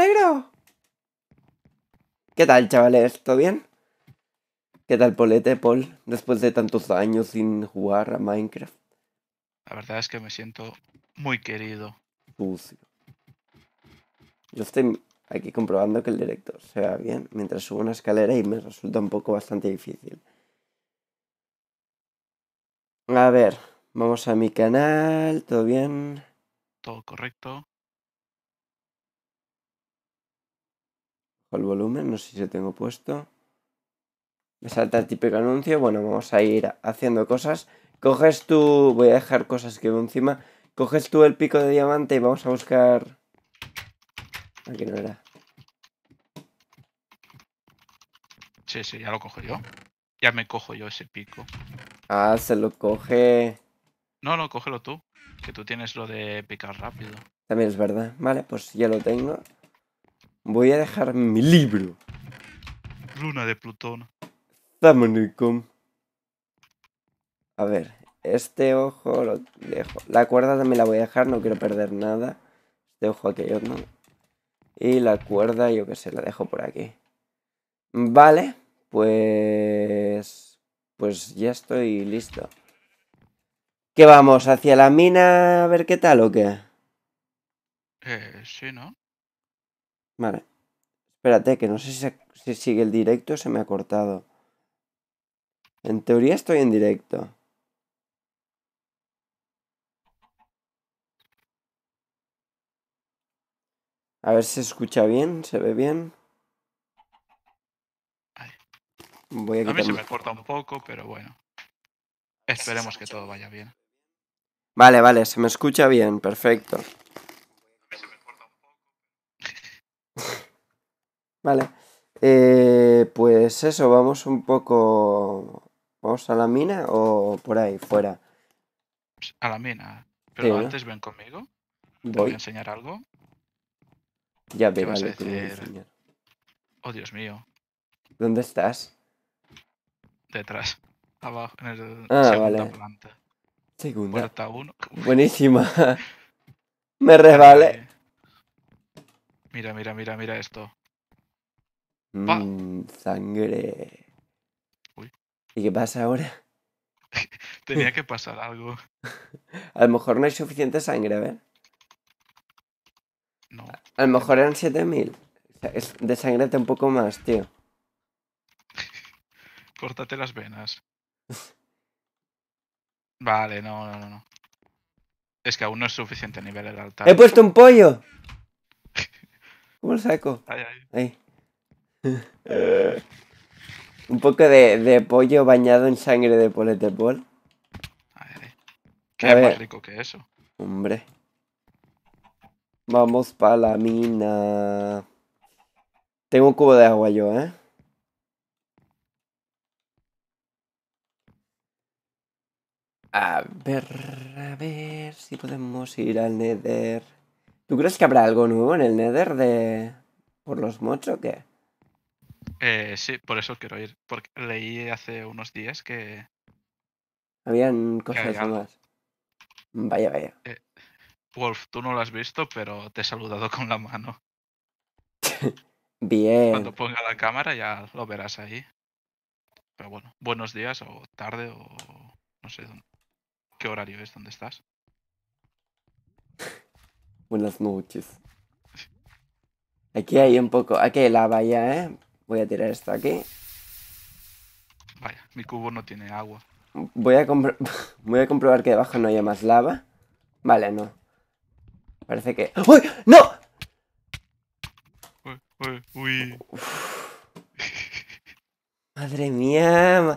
alegro! ¿Qué tal, chavales? ¿Todo bien? ¿Qué tal, Polete, Paul? Después de tantos años sin jugar a Minecraft. La verdad es que me siento muy querido. Yo estoy aquí comprobando que el director se va bien mientras subo una escalera y me resulta un poco bastante difícil. A ver, vamos a mi canal, ¿todo bien? Todo correcto. al volumen, no sé si lo tengo puesto. Me salta el típico anuncio, bueno, vamos a ir haciendo cosas. Coges tú, voy a dejar cosas que veo encima. Coges tú el pico de diamante y vamos a buscar... Aquí no era. Sí, sí, ya lo cojo yo. Ya me cojo yo ese pico. Ah, se lo coge... No, no, cógelo tú. Que tú tienes lo de picar rápido. También es verdad. Vale, pues ya lo tengo. Voy a dejar mi libro. Luna de Plutón. Zamonicum. A ver, este ojo lo dejo. La cuerda también la voy a dejar, no quiero perder nada. Este ojo aquello no. Y la cuerda, yo que sé, la dejo por aquí. Vale, pues... Pues ya estoy listo. ¿Qué vamos? ¿Hacia la mina a ver qué tal o qué? Eh, sí, ¿no? Vale. Espérate, que no sé si, sigue el directo o se me ha cortado. En teoría estoy en directo. A ver si se escucha bien, se ve bien. Voy a, a mí se me corta un poco, pero bueno. Esperemos que todo vaya bien. Vale, vale, se me escucha bien, perfecto. Vale. Eh, pues eso, vamos un poco. ¿Vamos a la mina o por ahí, fuera? A la mina. Pero antes ven conmigo. ¿Voy? ¿Te voy a enseñar algo? Ya ve, vale, Oh, Dios mío. ¿Dónde estás? Detrás. Abajo, en el ah, segundo planta. Segunda. Buenísima. Me resbalé. Mira, mira, mira, mira esto. Mm, sangre. ¿Y qué pasa ahora? Tenía que pasar algo. A lo mejor no hay suficiente sangre, a ver. No. A lo mejor eran 7000. De sangre un poco más, tío. Córtate las venas. Vale, no, no, no. Es que aún no es suficiente a nivel de altar. ¡He puesto un pollo! ¿Cómo lo saco? ahí. ahí. Eh, un poco de, pollo bañado en sangre de poletepol. ¿Qué A es ver. más rico que eso? Hombre. Vamos para la mina. Tengo un cubo de agua yo, ¿eh? A ver, a ver si podemos ir al Nether. ¿Tú crees que habrá algo nuevo en el Nether de... por los mochos o qué? Eh, sí, por eso quiero ir. Porque leí hace unos días que. Habían cosas más Vaya, vaya. Eh, Wolf, tú no lo has visto, pero te he saludado con la mano. Bien. Cuando ponga la cámara ya lo verás ahí. Pero bueno, buenos días o tarde o no sé qué horario es donde estás. Buenas noches. Aquí hay un poco, aquí la vaya ¿eh? Voy a tirar esto aquí. Vaya, mi cubo no tiene agua. Voy a, voy a comprobar que debajo no haya más lava. Vale, no. Parece que... ¡Uy! ¡No! Uy, uy, uy. Madre mía.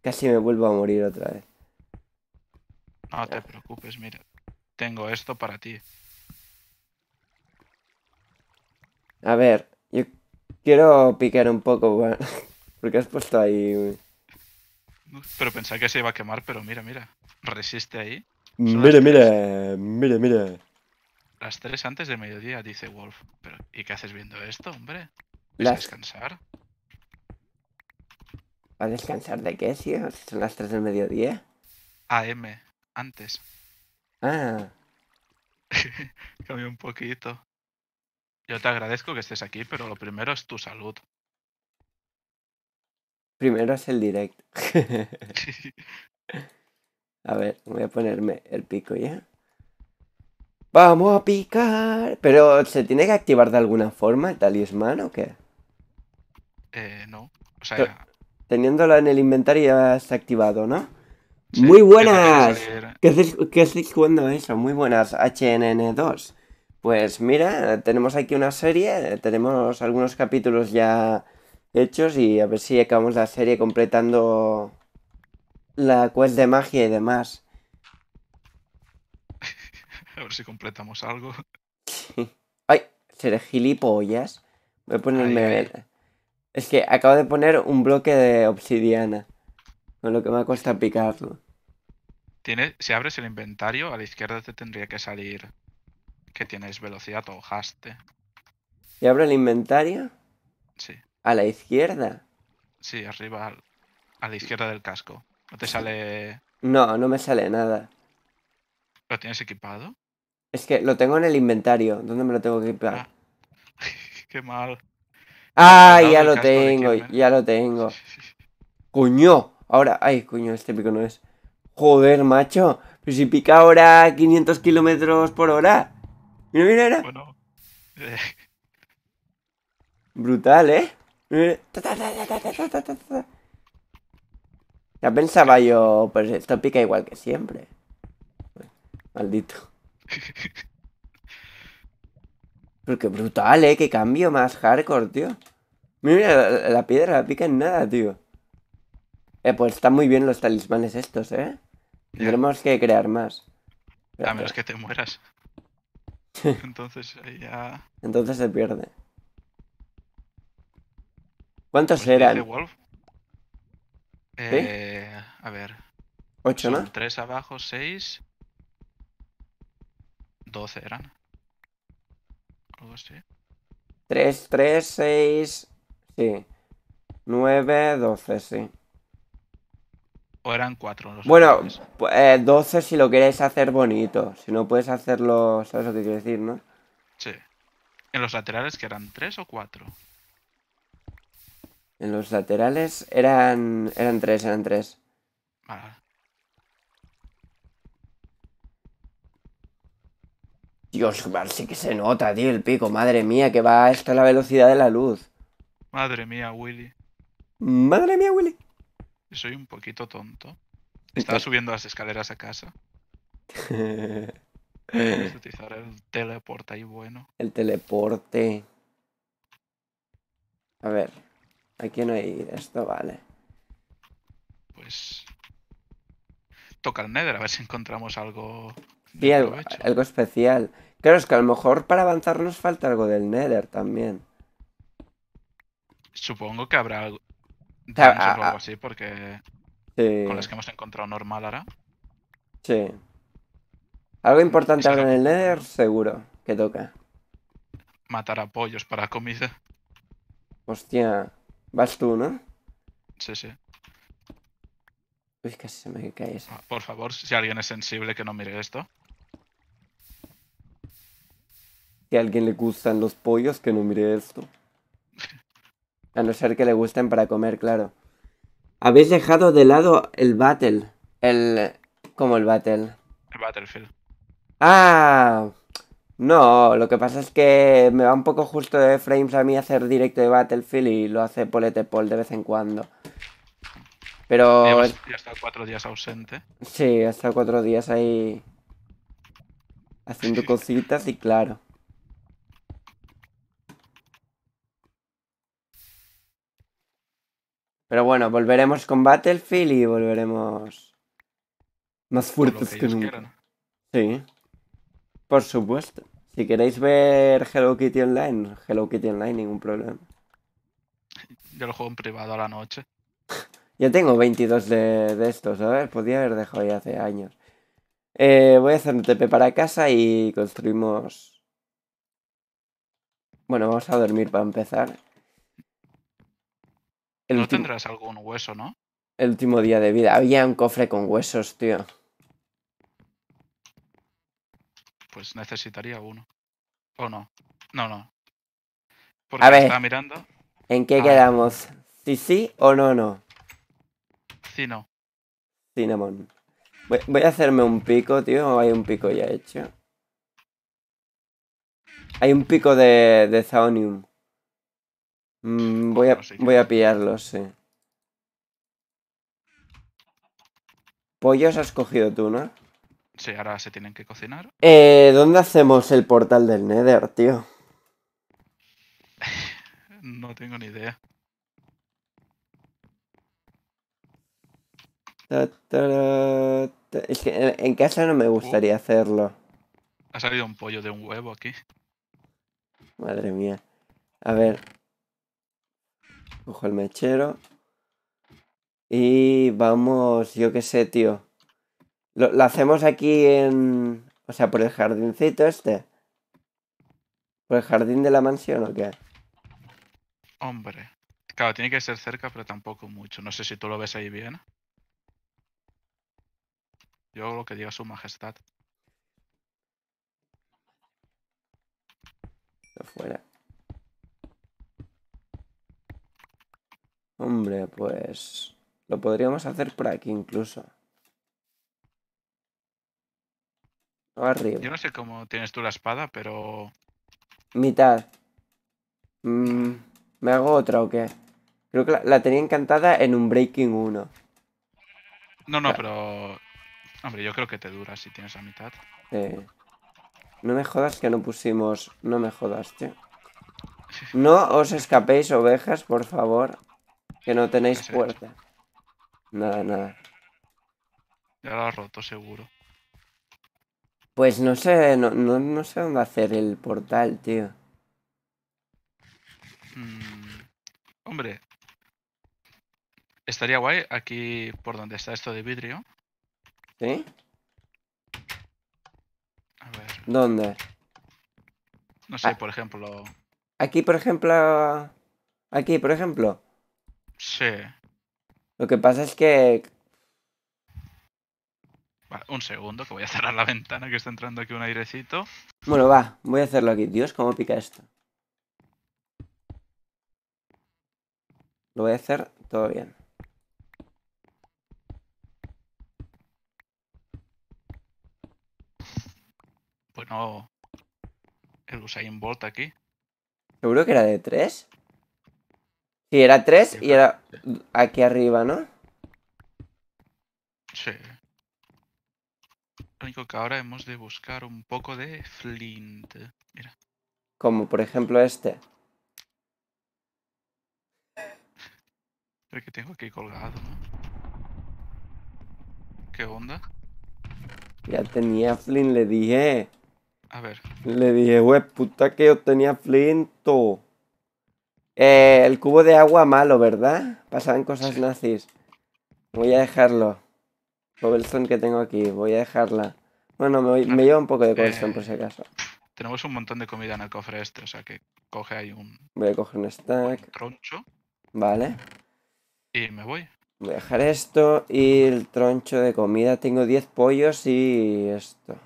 Casi me vuelvo a morir otra vez. No te preocupes, mira. Tengo esto para ti. A ver, Quiero picar un poco, porque has puesto ahí... Pero pensaba que se iba a quemar, pero mira, mira. Resiste ahí. Mire mira, mira, mira, Las tres antes de mediodía, dice Wolf. Pero, ¿y qué haces viendo esto, hombre? ¿Vas a descansar? descansar? ¿A descansar de qué, tío? Si son las tres del mediodía. AM, antes. Ah. Cambió un poquito. Yo te agradezco que estés aquí, pero lo primero es tu salud. Primero es el direct. A ver, voy a ponerme el pico ya. Vamos a picar. Pero ¿se tiene que activar de alguna forma el talismán o qué? Eh, no. O sea, en el inventario ya está activado, ¿no? Muy buenas. ¿Qué estáis jugando eso? Muy buenas, HNN2. Pues mira, tenemos aquí una serie, tenemos algunos capítulos ya hechos y a ver si acabamos la serie completando la quest de magia y demás. A ver si completamos algo. Ay, seré gilipollas. Voy a ponerme. Es que acabo de poner un bloque de obsidiana. Con lo que me ha costado picarlo. Tiene, si abres el inventario, a la izquierda te tendría que salir que tienes velocidad o haste. ¿Y abro el inventario? Sí. ¿A la izquierda? Sí, arriba, a la izquierda del casco. ¿No te sale...? No, no me sale nada. ¿Lo tienes equipado? Es que lo tengo en el inventario. ¿Dónde me lo tengo que equipar? Ah, qué mal. ¡Ah! Ya lo tengo, ya lo tengo. ¡Coño! Ahora... ¡Ay, coño! Este pico no es. Joder, macho. Pero pues si pica ahora 500 kilómetros por hora. Mira, Brutal, ¿eh? Ya pensaba yo, pues esto pica igual que siempre. Maldito. Porque qué brutal, ¿eh? Qué cambio más hardcore, tío. Mira, la, la piedra la pica en nada, tío. Eh, pues están muy bien los talismanes estos, ¿eh? Tendremos que crear más. A menos que te mueras. Entonces eh, ya. Entonces se pierde. ¿Cuántos pues eran? Wolf. Eh, A ver. 8 no? Tres abajo, 6 12 eran. Algo así. 3, 3, 6. Sí. 9, 12, sí. O eran cuatro. bueno, pues eh, 12 si lo queréis hacer bonito. Si no puedes hacerlo, ¿sabes lo que quiero decir, no? Sí. ¿En los laterales que eran tres o cuatro? En los laterales eran. eran tres, eran tres. Vale. Dios, sí que se nota, tío, el pico. Madre mía, que va esto la velocidad de la luz. Madre mía, Willy. Madre mía, Willy. Soy un poquito tonto. Estaba subiendo las escaleras a casa. utilizar el teleporte ahí bueno. El teleporte. A ver, aquí no hay esto, vale. Pues... Toca el Nether, a ver si encontramos algo... algo, especial. Claro, es que a lo mejor para avanzar nos falta algo del Nether también. Supongo que habrá algo... Vamos a, algo así porque con las que hemos encontrado normal ahora. Sí. Algo importante ahora en el Nether, seguro, que toca. Matar a pollos para comida. Hostia, vas tú, ¿no? Sí, sí. Uy, casi se me cae eso. Ah, por favor, si alguien es sensible, que no mire esto. Si a alguien le gustan los pollos, que no mire esto. A no ser que le gusten para comer, claro. Habéis dejado de lado el Battle. El. ¿Cómo el Battle? El Battlefield. ¡Ah! No, lo que pasa es que me va un poco justo de frames a mí hacer directo de Battlefield y lo hace Polete de vez en cuando. Pero. estado cuatro días ausente. Sí, he estado cuatro días ahí. Haciendo cositas y claro. Pero bueno, volveremos con Battlefield y volveremos más fuertes que, nunca. Sí. Por supuesto. Si queréis ver Hello Kitty Online, Hello Kitty Online, ningún problema. Yo lo juego en privado a la noche. Yo tengo 22 de, estos, a ver, podía haber dejado ya hace años. Eh, voy a hacer un TP para casa y construimos... Bueno, vamos a dormir para empezar no tendrás algún hueso, ¿no? El último día de vida. Había un cofre con huesos, tío. Pues necesitaría uno. ¿O no? No, no. Porque A ver, mirando. ¿En qué quedamos? ¿Sí, sí o no, no? Sí, no. Cinnamon. Voy, a hacerme un pico, tío. Hay un pico ya hecho. Hay un pico de, de Mm, voy, a, voy a pillarlos, sí. Pollos has cogido tú, ¿no? Sí, ahora se tienen que cocinar. Eh, ¿Dónde hacemos el portal del Nether, tío? no tengo ni idea. es que en, casa no me gustaría uh. hacerlo. Ha salido un pollo de un huevo aquí. Madre mía. A ver, Cojo el mechero. Y vamos, yo qué sé, tío. Lo, hacemos aquí en... O sea, por el jardincito este. ¿Por el jardín de la mansión o qué? Hombre. Claro, tiene que ser cerca, pero tampoco mucho. No sé si tú lo ves ahí bien. Yo lo que diga su majestad. fuera Hombre, pues... Lo podríamos hacer por aquí incluso. Arriba. Yo no sé cómo tienes tú la espada, pero... Mitad. Mm, ¿Me hago otra o qué? Creo que la, tenía encantada en un Breaking 1. No, no, pero... Hombre, yo creo que te dura si tienes la mitad. Eh. No me jodas que no pusimos... No me jodas, tío. No os escapéis, ovejas, por favor. Que no tenéis puerta. Nada, nada. Ya lo has roto, seguro. Pues no sé, no, sé dónde hacer el portal, tío. Mm, hombre. Estaría guay aquí por donde está esto de vidrio. ¿Sí? A ver. ¿Dónde? No sé, ah. por ejemplo. Aquí, por ejemplo. Aquí, por ejemplo. Sí. Lo que pasa es que. Vale, un segundo, que voy a cerrar la ventana, que está entrando aquí un airecito. Bueno, va, voy a hacerlo aquí. Dios, cómo pica esto. Lo voy a hacer todo bien. Bueno, el Usain Bolt aquí. ¿Seguro que era de 3? Sí, era tres y era aquí arriba, ¿no? Sí. Lo único que ahora hemos de buscar un poco de flint. Mira. Como por ejemplo este. El que tengo aquí colgado, ¿no? ¿Qué onda? Ya tenía flint, le dije. A ver. Le dije, wey, puta que yo tenía flint. Eh, el cubo de agua malo, ¿verdad? Pasaban cosas nazis. Voy a dejarlo. Cobblestone que tengo aquí, voy a dejarla. Bueno, me, llevo un poco de cobblestone eh, por si acaso. Tenemos un montón de comida en el cofre este, o sea que coge ahí un... Voy a coger un stack. troncho. Vale. Y me voy. Voy a dejar esto y el troncho de comida. Tengo 10 pollos y esto.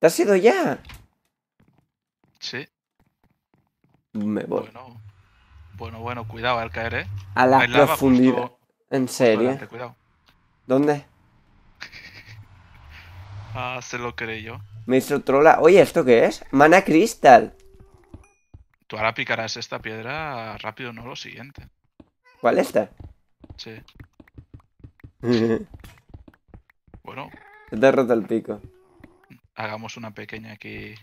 ¿Te has ido ya? Sí. Bueno, bueno, bueno, cuidado al caer, ¿eh? A la profundidad. En serio. cuidado. ¿Dónde? ah, se lo creí yo. Me hizo trola. Oye, ¿esto qué es? Mana Crystal. Tú ahora picarás esta piedra rápido, no lo siguiente. ¿Cuál esta? Sí. bueno. Te roto el pico. Hagamos una pequeña aquí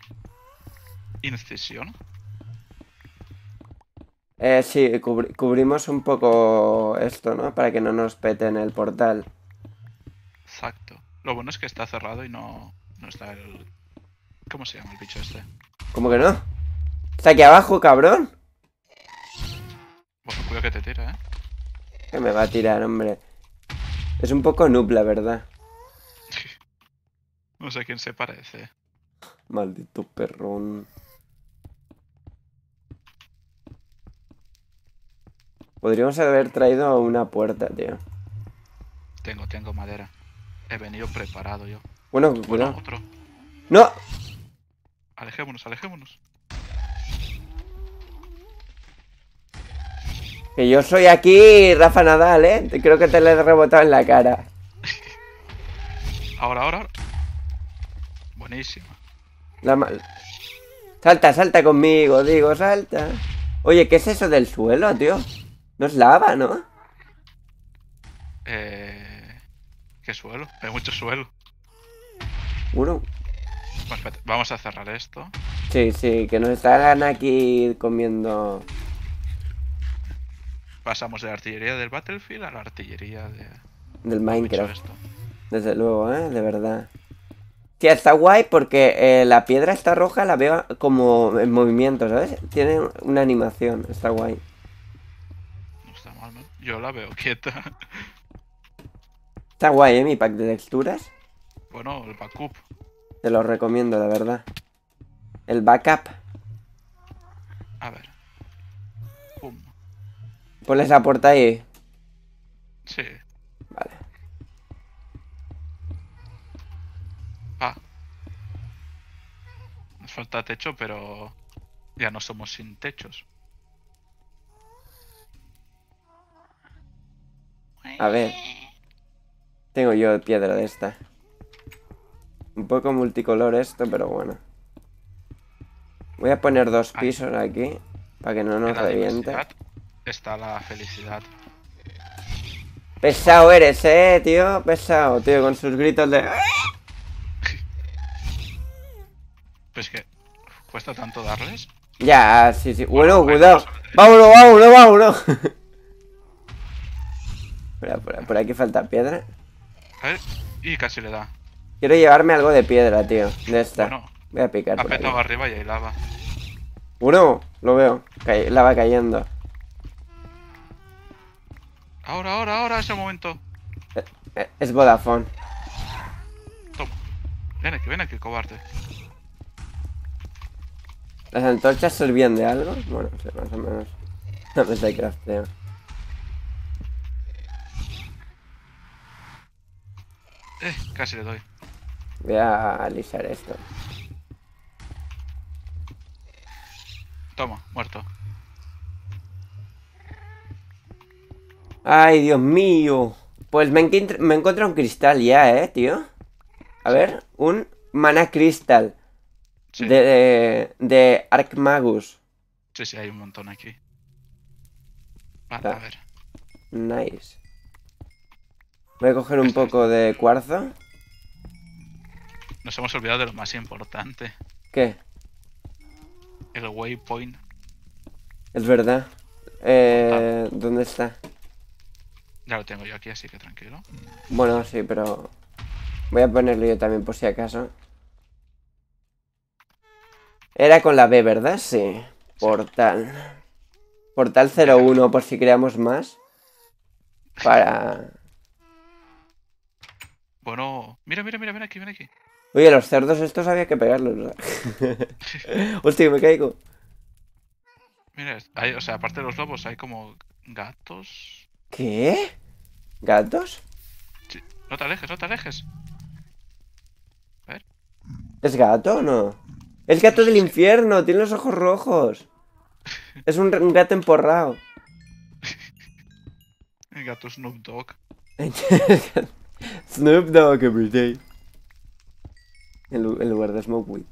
incisión. Eh, sí, cubrimos un poco esto, ¿no? Para que no nos en el portal. Exacto. Lo bueno es que está cerrado y no, no está el... ¿Cómo se llama el bicho este? ¿Cómo que no? Está aquí abajo, cabrón. Bueno, cuidado que te tira, ¿eh? Que me va a tirar, hombre. Es un poco noob, la verdad. no sé quién se parece. Maldito perrón. Podríamos haber traído una puerta, tío. Tengo, tengo madera. He venido preparado yo. Bueno, bueno. ¡No! Alejémonos, alejémonos. Que yo soy aquí, Rafa Nadal, ¿eh? Creo que te le he rebotado en la cara. ahora, ahora. Buenísima. La mal. Salta, salta conmigo, digo, salta. Oye, ¿qué es eso del suelo, tío? No es lava, ¿no? Eh... ¿Qué suelo? Hay mucho suelo. vamos a cerrar esto. Sí, sí, que nos estarán aquí comiendo... Pasamos de la artillería del Battlefield a la artillería de... Del Minecraft. Desde luego, ¿eh? De verdad. Sí, está guay porque eh, la piedra está roja, la veo como en movimiento, ¿sabes? Tiene una animación, está guay. Yo la veo quieta. Está guay, ¿eh? Mi pack de texturas. Bueno, el backup. Te lo recomiendo, la verdad. El backup. A ver. Pum. Ponle esa puerta ahí. Sí. Vale. Ah. Nos falta techo, pero ya no somos sin techos. A ver. Tengo yo piedra de esta. Un poco multicolor esto, pero bueno. Voy a poner dos pisos aquí para que no nos reviente. Está la felicidad. Pesado eres, eh, tío. Pesado, tío, con sus gritos de. Pues que. ¿Cuesta tanto darles? Ya, sí, sí. Bueno, cuidado. Vámonos, vámonos, vámonos. por, aquí falta piedra. Eh, y casi le da. Quiero llevarme algo de piedra, tío. De esta. Voy a picar. Ha petado arriba y hay lava. Uno, lo veo. La lava cayendo. Ahora, ahora, ahora, ese momento. Eh, eh, es, Vodafone. Toma. Ven aquí, ven aquí, cobarde. ¿Las antorchas servían de algo? Bueno, más o menos. No me estoy crafteando. Eh, casi le doy. Voy a alisar esto. Toma, muerto. Ay, Dios mío. Pues me, me encuentro un cristal ya, eh, tío. A ver, un mana cristal. De, de, Arc Magus. Sí, sí, hay un montón aquí. Vale, a ver. Nice. Voy a coger un poco de cuarzo. Nos hemos olvidado de lo más importante. ¿Qué? El waypoint. Es verdad. Eh, ¿Dónde está? Ya lo tengo yo aquí, así que tranquilo. Bueno, sí, pero... Voy a ponerlo yo también por si acaso. Era con la B, ¿verdad? Sí. Portal. Portal 01 por si creamos más. Para... Bueno, mira, mira, mira, mira aquí, mira aquí. Oye, los cerdos estos había que pegarlos. Hostia, me caigo. Mira, o sea, aparte de los lobos, hay como gatos. ¿Qué? ¿Gatos? No te alejes, no te alejes. A ver. ¿Es gato o no? Es gato del infierno, tiene los ojos rojos. Es un, gato emporrado. El gato Snoop Snoop Dogg everyday. En, en lugar de Smokeweed.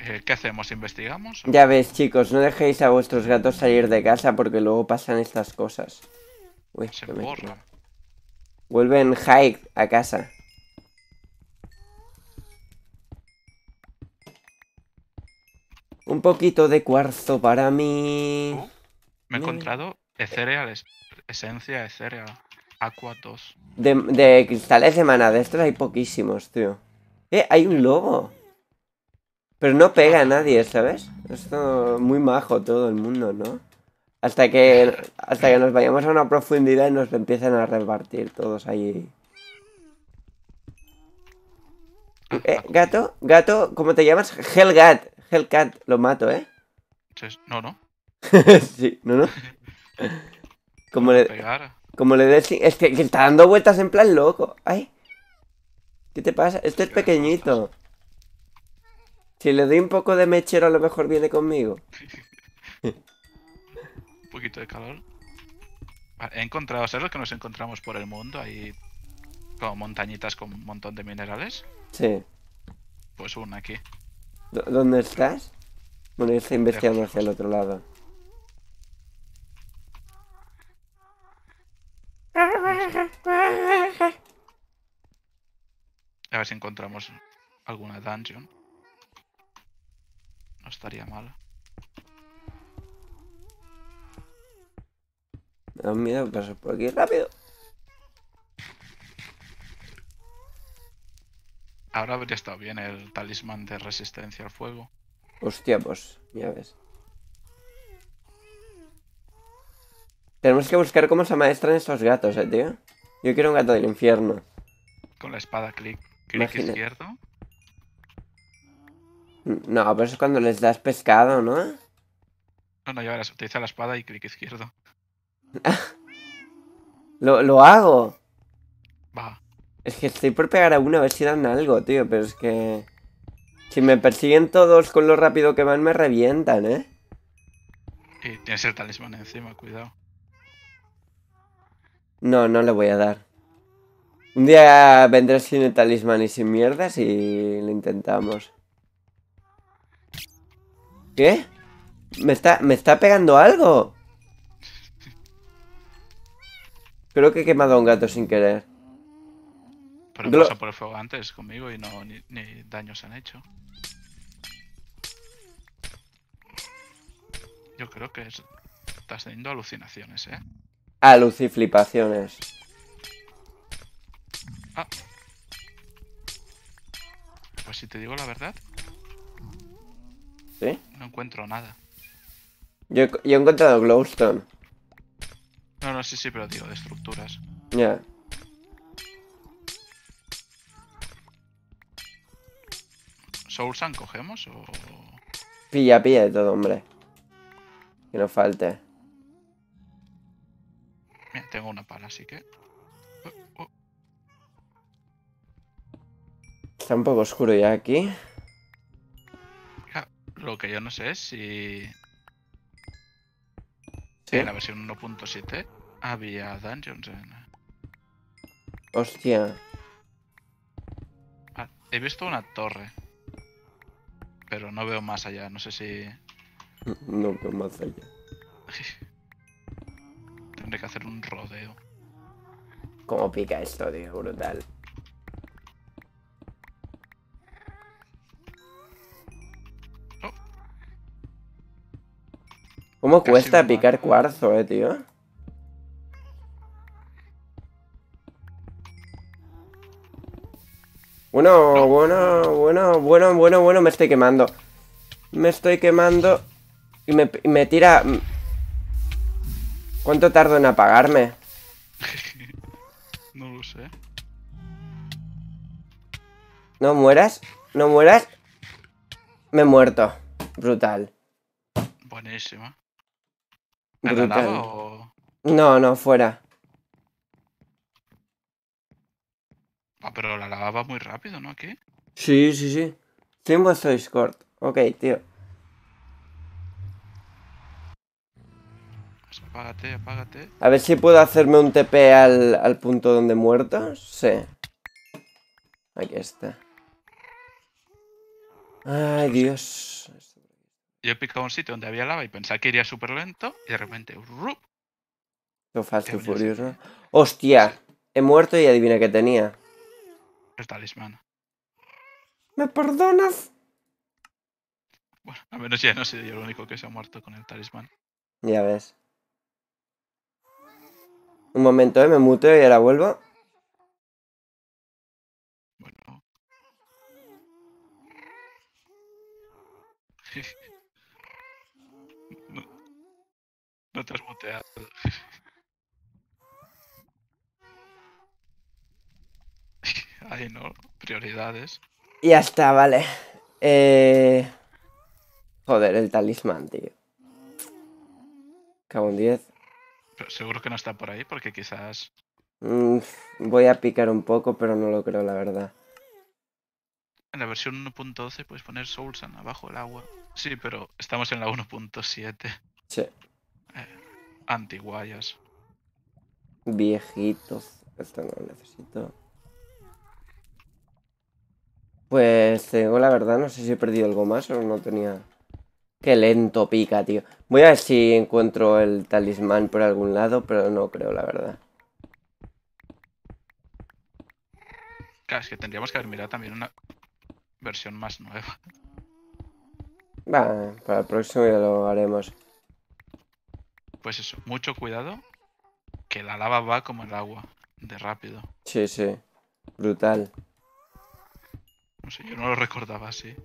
Eh, ¿Qué hacemos? ¿Investigamos? Ya ves, chicos, no dejéis a vuestros gatos salir de casa porque luego pasan estas cosas. Uy, Se borra. Vuelven Hyde a casa. Un poquito de cuarzo para mí. Oh, me he encontrado cereales, esencia de cereal. Aqua De, cristales de mana, de estos hay poquísimos, tío. Eh, hay un lobo. Pero no pega a nadie, ¿sabes? Esto muy majo todo el mundo, ¿no? Hasta que, hasta que nos vayamos a una profundidad y nos empiezan a repartir todos allí. Eh, gato, gato, ¿cómo te llamas? Hellgat. Hellcat, lo mato, ¿eh? No, no. sí, no, no. ¿Cómo le... Como le decía, es que, está dando vueltas en plan loco. Ay. ¿Qué te pasa? Este es pequeñito. Si le doy un poco de mechero a lo mejor viene conmigo. un poquito de calor. he encontrado, ¿sabes lo que nos encontramos por el mundo? Ahí, como montañitas con un montón de minerales. Sí. Pues una aquí. ¿Dónde estás? Bueno, yo estoy investigando hacia el otro lado. A ver si encontramos alguna dungeon. No estaría mal. Me da miedo pasar por aquí rápido. Ahora habría estado bien el talismán de resistencia al fuego. Hostia, pues, ya ves. Tenemos que buscar cómo se amaestran estos gatos, eh, tío. Yo quiero un gato del infierno. Con la espada clic. Clic izquierdo. Mm, no, pero eso es cuando les das pescado, ¿no? No, no, ya verás, utiliza la espada y clic izquierdo. Lo, lo hago. Va. Es que estoy por pegar a uno a ver si dan algo, tío, pero es que... Si me persiguen todos con lo rápido que van, me revientan, ¿eh? Y tienes el talismán encima, cuidado. No, no le voy a dar. Un día vendré sin el talismán y sin mierdas y lo intentamos. ¿Qué? ¿Me está, me está pegando algo? Creo que he quemado a un gato sin querer. Pero por el fuego antes conmigo y no ni, daños han hecho. Yo creo que estás teniendo alucinaciones, ¿eh? aluciflipaciones. Ah. Pues si te digo la verdad. ¿Sí? No encuentro nada. Yo, he encontrado glowstone. No, no, sí, sí, pero digo, de estructuras. Ya. ¿Soulsan cogemos o...? Pilla, pilla de todo, hombre. Que no falte tengo una pala, así que... Oh, oh. Está un poco oscuro ya aquí. lo que yo no sé es si... En la versión 1.7 había dungeons en... Hostia. Ah, he visto una torre. Pero no veo más allá, no sé si... No veo más allá. tendré que hacer un rodeo. ¿Cómo pica esto, tío? Brutal. Oh. ¿Cómo cuesta picar cuarzo, eh, tío? Bueno, bueno, bueno, bueno, bueno, bueno, me estoy quemando. Me estoy quemando. Y me tira. ¿Cuánto tardo en apagarme? no lo sé. No mueras, no mueras. Me he muerto. Brutal. Buenísima. Brutal. No, no, fuera. Ah, pero la lavaba muy rápido, ¿no? ¿Qué? Sí, sí, sí. Tiempo Soy Ok, tío. Apágate, apágate. A ver si puedo hacerme un TP al, punto donde muerto. Sí. Aquí está. Ay, Dios. Yo he picado un sitio donde había lava y pensaba que iría súper lento y de repente... Lo fast furioso. ¡Hostia! He muerto y adivina qué tenía. El talismán. ¿Me perdonas? Bueno, a menos ya no soy yo el único que se ha muerto con el talismán. Ya ves. Un momento, ¿eh? me muteo y ahora vuelvo. Bueno. no, te has muteado. Ahí no, prioridades. Ya está, vale. Eh... Joder, el talismán, tío. Cabo un 10 seguro que no está por ahí porque quizás... Mm, voy a picar un poco, pero no lo creo, la verdad. En la versión 1.12 puedes poner Soulsan abajo el agua. Sí, pero estamos en la 1.7. Sí. Eh, antiguayas. Viejitos. Esto no lo necesito. Pues tengo la verdad, no sé si he perdido algo más o no tenía... Qué lento pica, tío. Voy a ver si encuentro el talismán por algún lado, pero no creo, la verdad. Claro, es que tendríamos que haber mirado también una versión más nueva. Va, para el próximo ya lo haremos. Pues eso, mucho cuidado, que la lava va como el agua, de rápido. Sí, sí, brutal. No sé, yo no lo recordaba así.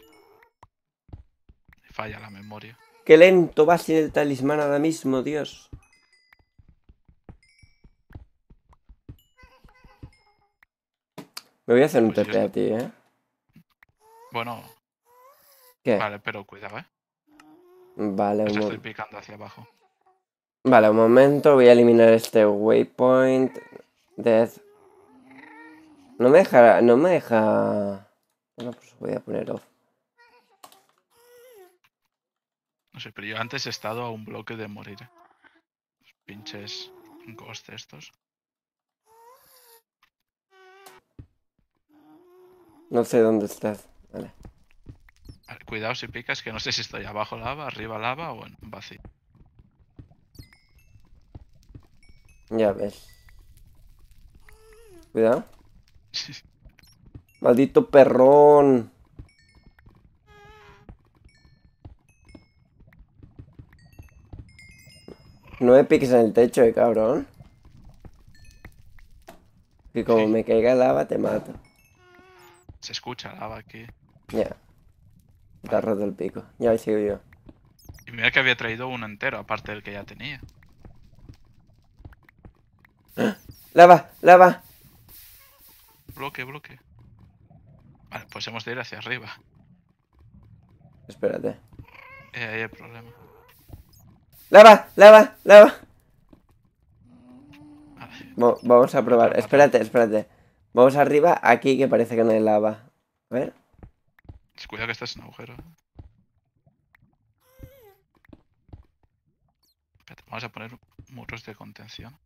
Falla la memoria. Qué lento va sin el talismán ahora mismo, Dios. Me voy a hacer un pues TP a ti, ¿eh? Bueno. ¿Qué? Vale, pero cuidado, ¿eh? Vale, un estoy picando hacia abajo. Vale, un momento. Voy a eliminar este waypoint. Death. No me deja... No me deja... Bueno, pues voy a poner off. No sé, pero yo antes he estado a un bloque de morir. Los pinches ghost estos. No sé dónde estás. Vale. Cuidado si picas, que no sé si estoy abajo lava, arriba lava o en vacío. Ya ves. Cuidado. Maldito perrón. 9 piques en el techo, eh, cabrón. Que como me caiga lava, te mata. Se escucha lava aquí. Ya. Yeah. roto el pico. Ya sigo yo. Y mira que había traído uno entero, aparte del que ya tenía. ¡Lava! ¡Lava! Bloque, bloque. Vale, pues hemos de ir hacia arriba. Espérate. Eh, ahí hay problema. ¡Lava! ¡Lava! ¡Lava! vamos a probar. espérate, espérate. Vamos arriba, aquí que parece que no hay lava. A ver. Cuidado que estás en un agujero. vamos a poner muros de contención.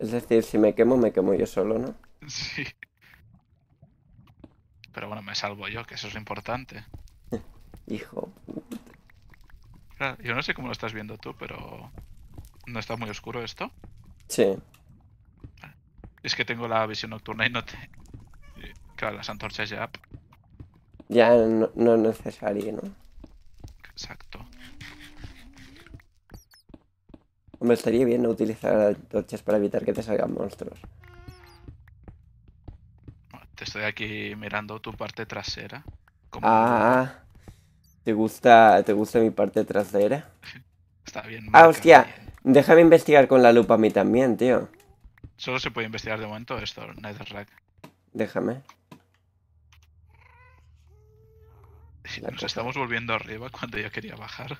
Es decir, si me quemo, me quemo yo solo, ¿no? Sí. Pero bueno, me salvo yo, que eso es lo importante. Hijo. Ah, yo no sé cómo lo estás viendo tú, pero... ¿No está muy oscuro esto? Sí. Ah, es que tengo la visión nocturna y no te... Claro, las antorchas ya... Ya no, es necesario, ¿no? Exacto. me estaría bien no utilizar antorchas para evitar que te salgan monstruos. Te estoy aquí mirando tu parte trasera. ah... ¿Te gusta, ¿Te gusta mi parte trasera? Está bien. Ah, hostia. Déjame investigar con la lupa a mí también, tío. Solo se puede investigar de momento esto, Netherrack. Déjame. Si nos estamos volviendo arriba cuando yo quería bajar.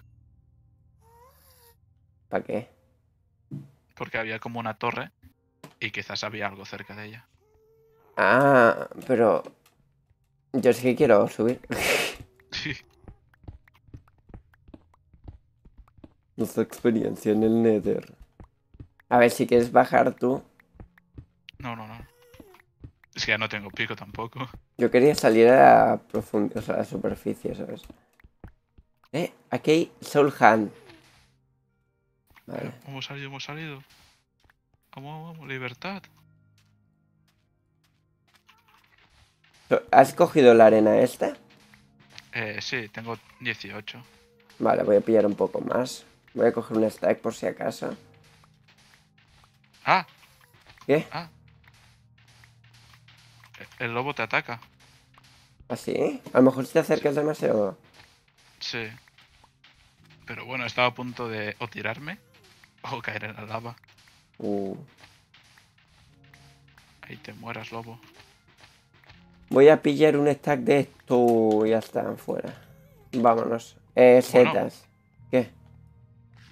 ¿Para qué? Porque había como una torre y quizás había algo cerca de ella. Ah, pero... Yo sí que quiero subir. nuestra experiencia en el Nether. A ver si quieres bajar tú. No, no, no. Es que ya no tengo pico tampoco. Yo quería salir a la, a la superficie, ¿sabes? Eh, aquí hay Soul Hand. Vale. Hemos salido, ¿Cómo vamos, libertad. ¿Has cogido la arena esta? Eh, sí, tengo 18. Vale, voy a pillar un poco más. Voy a coger un stack por si acaso. Ah. ¿Qué? Ah. El lobo te ataca. ¿Ah, sí? A lo mejor si te acercas demasiado. Sí. Pero bueno, estaba a punto de o tirarme o caer en la lava. Uh. Ahí te mueras, lobo. Voy a pillar un stack de esto y ya están fuera. Vámonos. Eh, setas. ¿Qué?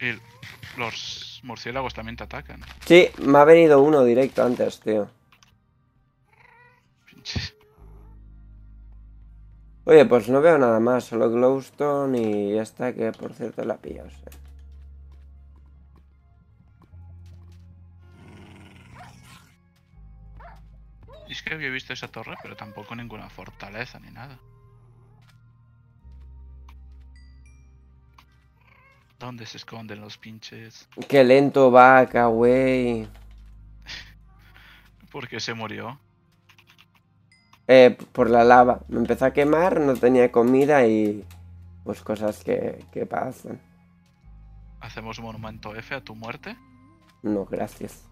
Y los murciélagos también te atacan. Sí, me ha venido uno directo antes, tío. Oye, pues no veo nada más, solo glowstone y ya que por cierto la pillo. Es que había visto esa torre, pero tampoco ninguna fortaleza ni nada. ¿Dónde se esconden los pinches? Qué lento va acá, güey. ¿Por qué se murió? Eh, por la lava. Me empezó a quemar, no tenía comida y. Pues cosas que, que pasan. ¿Hacemos un monumento F a tu muerte? No, gracias.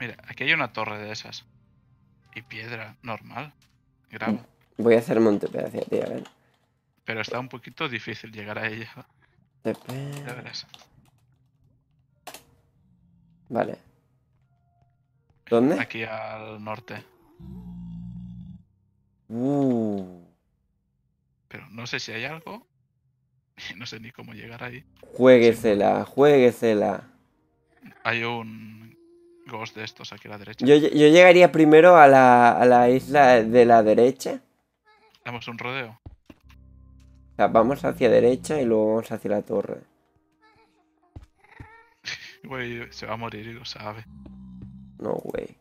Mira, aquí hay una torre de esas. Y piedra, normal. Grabo. Voy a hacer monte hacia a ver. Pero está un poquito difícil llegar a ella. Depende. Vale. ¿Dónde? Aquí al norte. Uh. Pero no sé si hay algo. No sé ni cómo llegar ahí. Jueguesela, jueguesela. Hay un ghost de estos aquí a la derecha. Yo, llegaría primero a la, a la isla de la derecha. Damos un rodeo. O vamos hacia derecha y luego vamos hacia la torre. Güey, se va a morir y lo sabe. No, güey.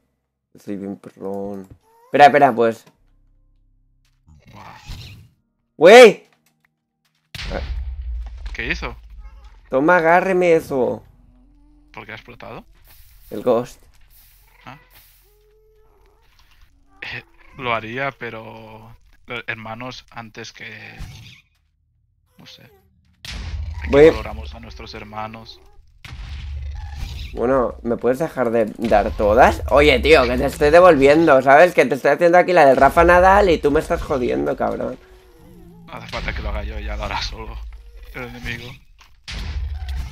Estoy bien perrón. Espera, espera, pues. ¡Güey! ¿Qué hizo? Toma, agárreme eso. ¿Por qué ha explotado? El ghost. Ah. Eh, lo haría, pero hermanos antes que no sé. Voy... a nuestros hermanos. Bueno, ¿me puedes dejar de dar todas? Oye, tío, que te estoy devolviendo, ¿sabes? Que te estoy haciendo aquí la de Rafa Nadal y tú me estás jodiendo, cabrón. No hace falta que lo haga yo, y lo solo. El enemigo.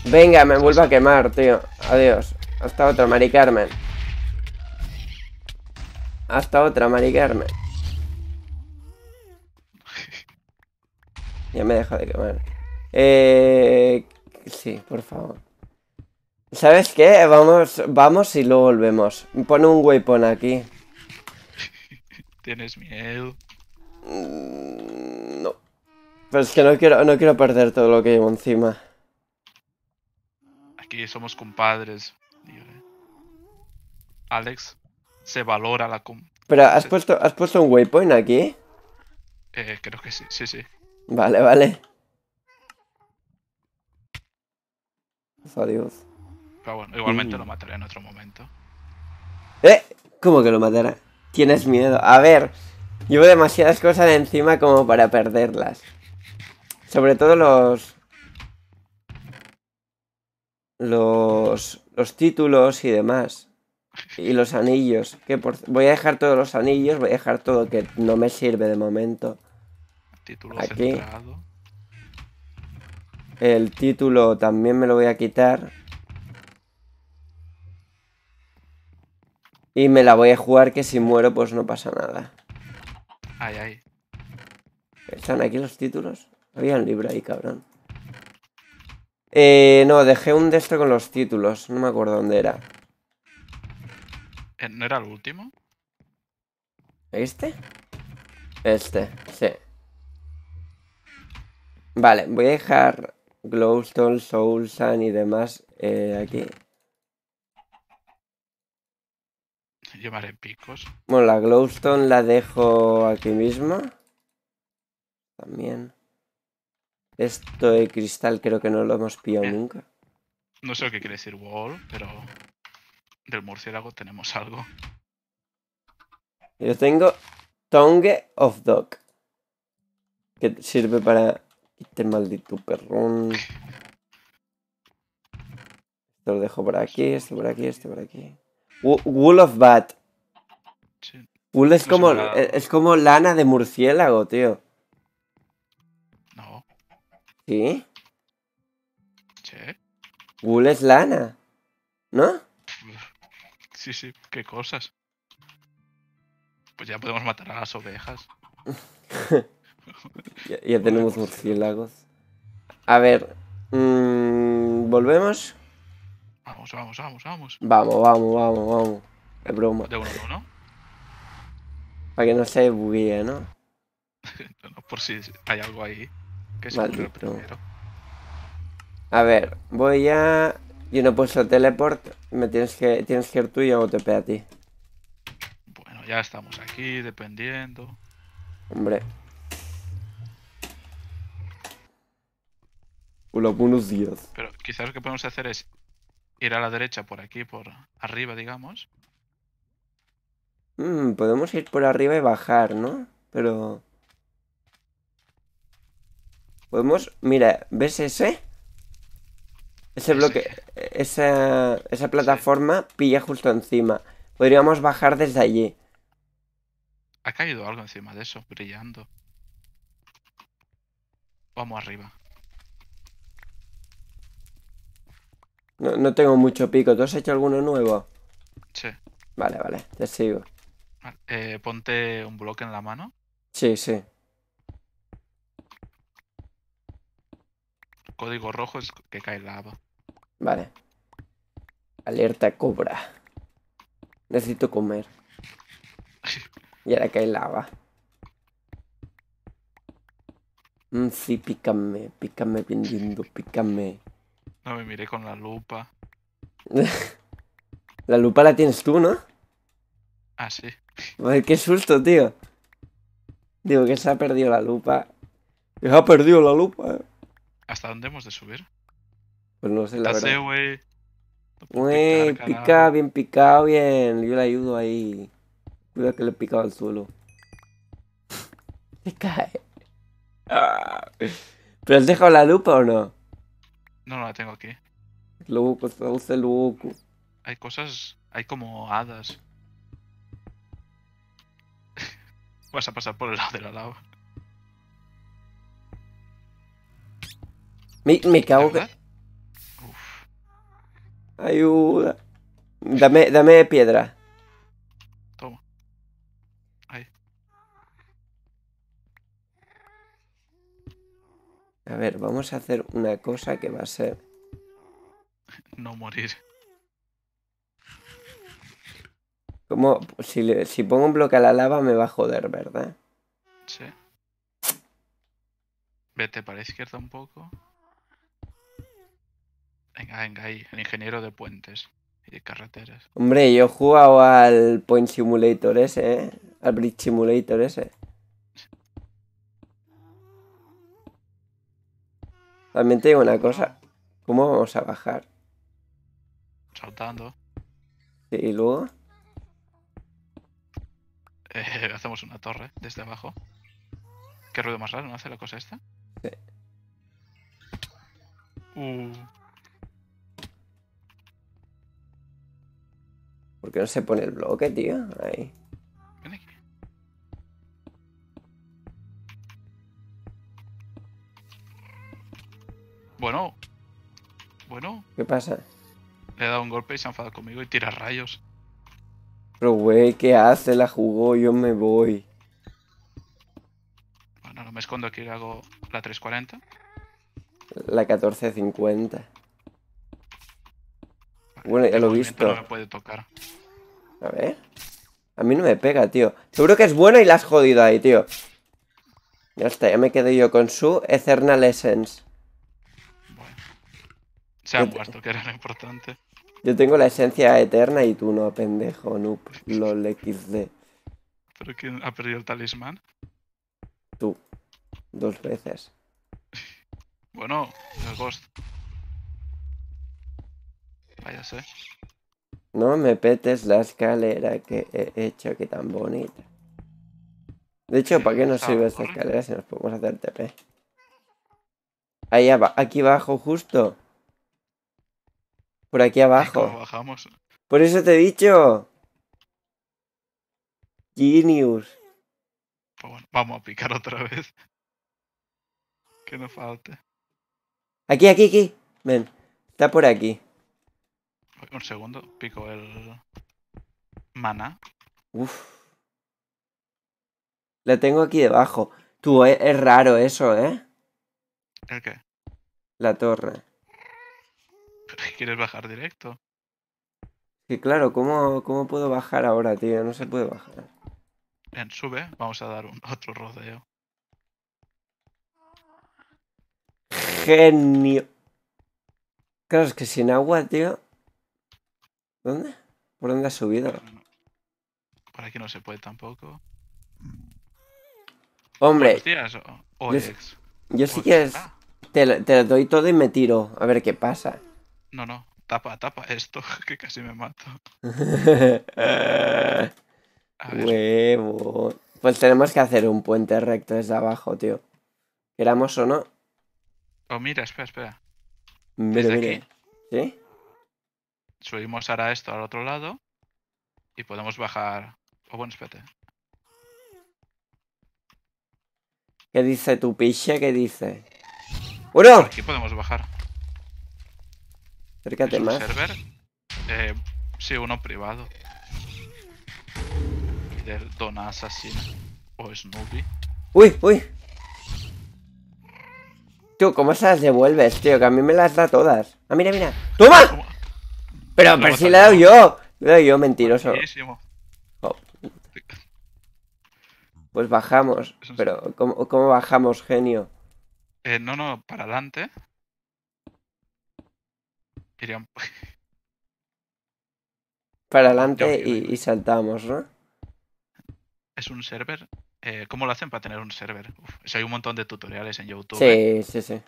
Venga, me vuelvo a quemar, tío. Adiós. Hasta otra, Mari Carmen. Hasta otra, Mari Carmen. Ya me deja de quemar. Eh, sí, por favor. ¿Sabes qué? Vamos, vamos y luego volvemos. pone un waypoint aquí. ¿Tienes miedo? Mm, no. Pero es que no quiero, no quiero perder todo lo que llevo encima. Aquí somos compadres. Eh. Alex, se valora la... Com Pero, ¿has, puesto, ¿has puesto un waypoint aquí? Eh, creo que sí, sí, sí. Vale, vale. Adiós. Pero bueno, igualmente mm. lo mataré en otro momento. ¿Eh? ¿Cómo que lo matará? Tienes miedo. A ver, llevo demasiadas cosas de encima como para perderlas. Sobre todo los... Los... Los títulos y demás. Y los anillos. Que Voy a dejar todos los anillos, voy a dejar todo que no me sirve de momento. Aquí. El título también me lo voy a quitar. Y me la voy a jugar que si muero pues no pasa nada. Ay, ay. ¿Están aquí los títulos? Había un libro ahí, cabrón. Eh, no, dejé un de con los títulos. No me acuerdo dónde era. Eh, ¿No era el último? ¿Este? Este, sí. Vale, voy a dejar Glowstone, Soul Sun y demás eh, aquí. Llevaré picos. Bueno, la Glowstone la dejo aquí mismo. También. Esto de cristal creo que no lo hemos pillado eh. nunca. No sé qué quiere decir wall, pero del murciélago tenemos algo. Yo tengo Tongue of Dog, que sirve para este maldito perrón. Esto lo dejo por aquí, este por aquí, este por aquí. Wool of Bat. Wool es como, e, es como lana de murciélago, tío. No. ¿Sí? Sí. Wool es lana. ¿No? Sí, sí, qué cosas. Pues ya podemos matar a las ovejas. Ya, ya tenemos murciélagos. A ver, mm, ¿volvemos? Vamos, vamos, vamos, vamos. Vamos, vamos, vamos, vamos. De uno, ¿no? Para que no se buguee, ¿no? no, por si hay algo ahí que se primero. A ver, voy a... Yo no puedo teleport, me tienes que, tienes que ir tú y hago TP a ti. Bueno, ya estamos aquí, dependiendo. Hombre, Hola, buenos días. Pero quizás lo que podemos hacer es ir a la derecha por aquí, por arriba, digamos. Mm, podemos ir por arriba y bajar, ¿no? Pero... Podemos... Mira, ¿ves ese? Ese bloque... Esa, esa plataforma pilla justo encima. Podríamos bajar desde allí. Ha caído algo encima de eso, brillando. Vamos arriba. No, no tengo mucho pico. ¿Tú has hecho alguno nuevo? Sí. Vale, vale, te sigo. Eh, ponte un bloque en la mano. Sí, sí. Código rojo es que cae lava. Vale. Alerta cobra. Necesito comer. y ahora cae lava. Mm, sí, pícame, pícame bien pícame. No ah, me miré con la lupa. la lupa la tienes tú, ¿no? Ah, sí. Ay, qué susto, tío. Digo que se ha perdido la lupa. Se ha perdido la lupa. Eh. ¿Hasta dónde hemos de subir? Pues no sé, la verdad. Uy, pica, bien picado, bien. Yo le ayudo ahí. Cuidado que le he picado al suelo. Se cae. Ah. ¿Pero has dejado la lupa o no? No, no la tengo aquí. Loco, usted loco. Hay cosas. Hay como hadas. Vas a pasar por el lado de la lava. Me, cago Ayuda. Dame, dame piedra. A ver, vamos a hacer una cosa que va a ser... No morir. Como si, si pongo un bloque a la lava me va a joder, ¿verdad? Sí. Vete para la izquierda un poco. Venga, venga, ahí, el ingeniero de puentes y de carreteras. Hombre, yo he jugado al Point Simulator ese, ¿eh? Al Bridge Simulator ese. También hay una cosa. ¿Cómo vamos a bajar? Saltando. ¿Y luego? Eh, hacemos una torre desde abajo. Qué ruido más raro, ¿no hace la cosa esta? Sí. Uh. ¿Por qué no se pone el bloque, tío? Ahí. Bueno. Bueno. ¿Qué pasa? Le he dado un golpe y se ha enfadado conmigo y tira rayos. Pero, güey, ¿qué hace? La jugó, yo me voy. Bueno, no me escondo aquí, le hago la 340. La 1450. Bueno, ya lo he visto. puede tocar. A ver. A mí no me pega, tío. Seguro que es buena y la has jodido ahí, tío. Ya está, ya me quedé yo con su Eternal Essence. Se ha muerto, que era lo importante. Yo tengo la esencia eterna y tú no, pendejo, noob, lol, xd. ¿Pero quién ha perdido el talismán? Tú. Dos veces. Bueno, el ghost. sé. No me petes la escalera que he hecho, que tan bonita. De hecho, ¿para qué nos sirve esta escalera si nos podemos hacer TP? Ahí, aquí abajo, justo. Por aquí abajo. bajamos? Por eso te he dicho. Genius. Pues vamos a picar otra vez. Que no falte. Aquí, aquí, aquí. Ven, está por aquí. Un segundo, pico el mana. Uf. La tengo aquí debajo. Tú, es, eh, es raro eso, ¿eh? ¿El qué? La torre. quieres bajar directo. Que claro, ¿cómo, puedo bajar ahora, tío? No se puede bajar. En sube, vamos a dar un, otro rodeo. Genio. Claro, es que sin agua, tío. ¿Dónde? ¿Por dónde has subido? Por aquí no se puede tampoco. Hombre. yo, sí que Te, te doy todo y me tiro. A ver qué pasa. No, no, tapa, tapa esto, que casi me mato. Huevo. Pues tenemos que hacer un puente recto desde abajo, tío. Queramos o no. Oh, mira, espera, espera. Mira, desde ¿Sí? Subimos ahora esto al otro lado. Y podemos bajar. O oh, bueno, espérate. ¿Qué dice tu piche? ¿Qué dice? ¡Uno! aquí podemos bajar. Acércate un más. server? Eh, sí, uno privado. Del Don Assassin o Snoopy. ¡Uy, uy! Tú, ¿cómo se las devuelves, tío? Que a mí me las da todas. ¡Ah, mira, mira! ¡Toma! Pero, pero si le he dado yo. Le he dado yo, mentiroso. Oh. Pues bajamos. Pero, ¿cómo, ¿cómo, bajamos, genio? Eh, no, no, para adelante. Irían... Para adelante y, saltamos, ¿no? Es un server. Eh, ¿Cómo lo hacen para tener un server? hay un montón de tutoriales en YouTube. Sí, ¿eh? sí, sí.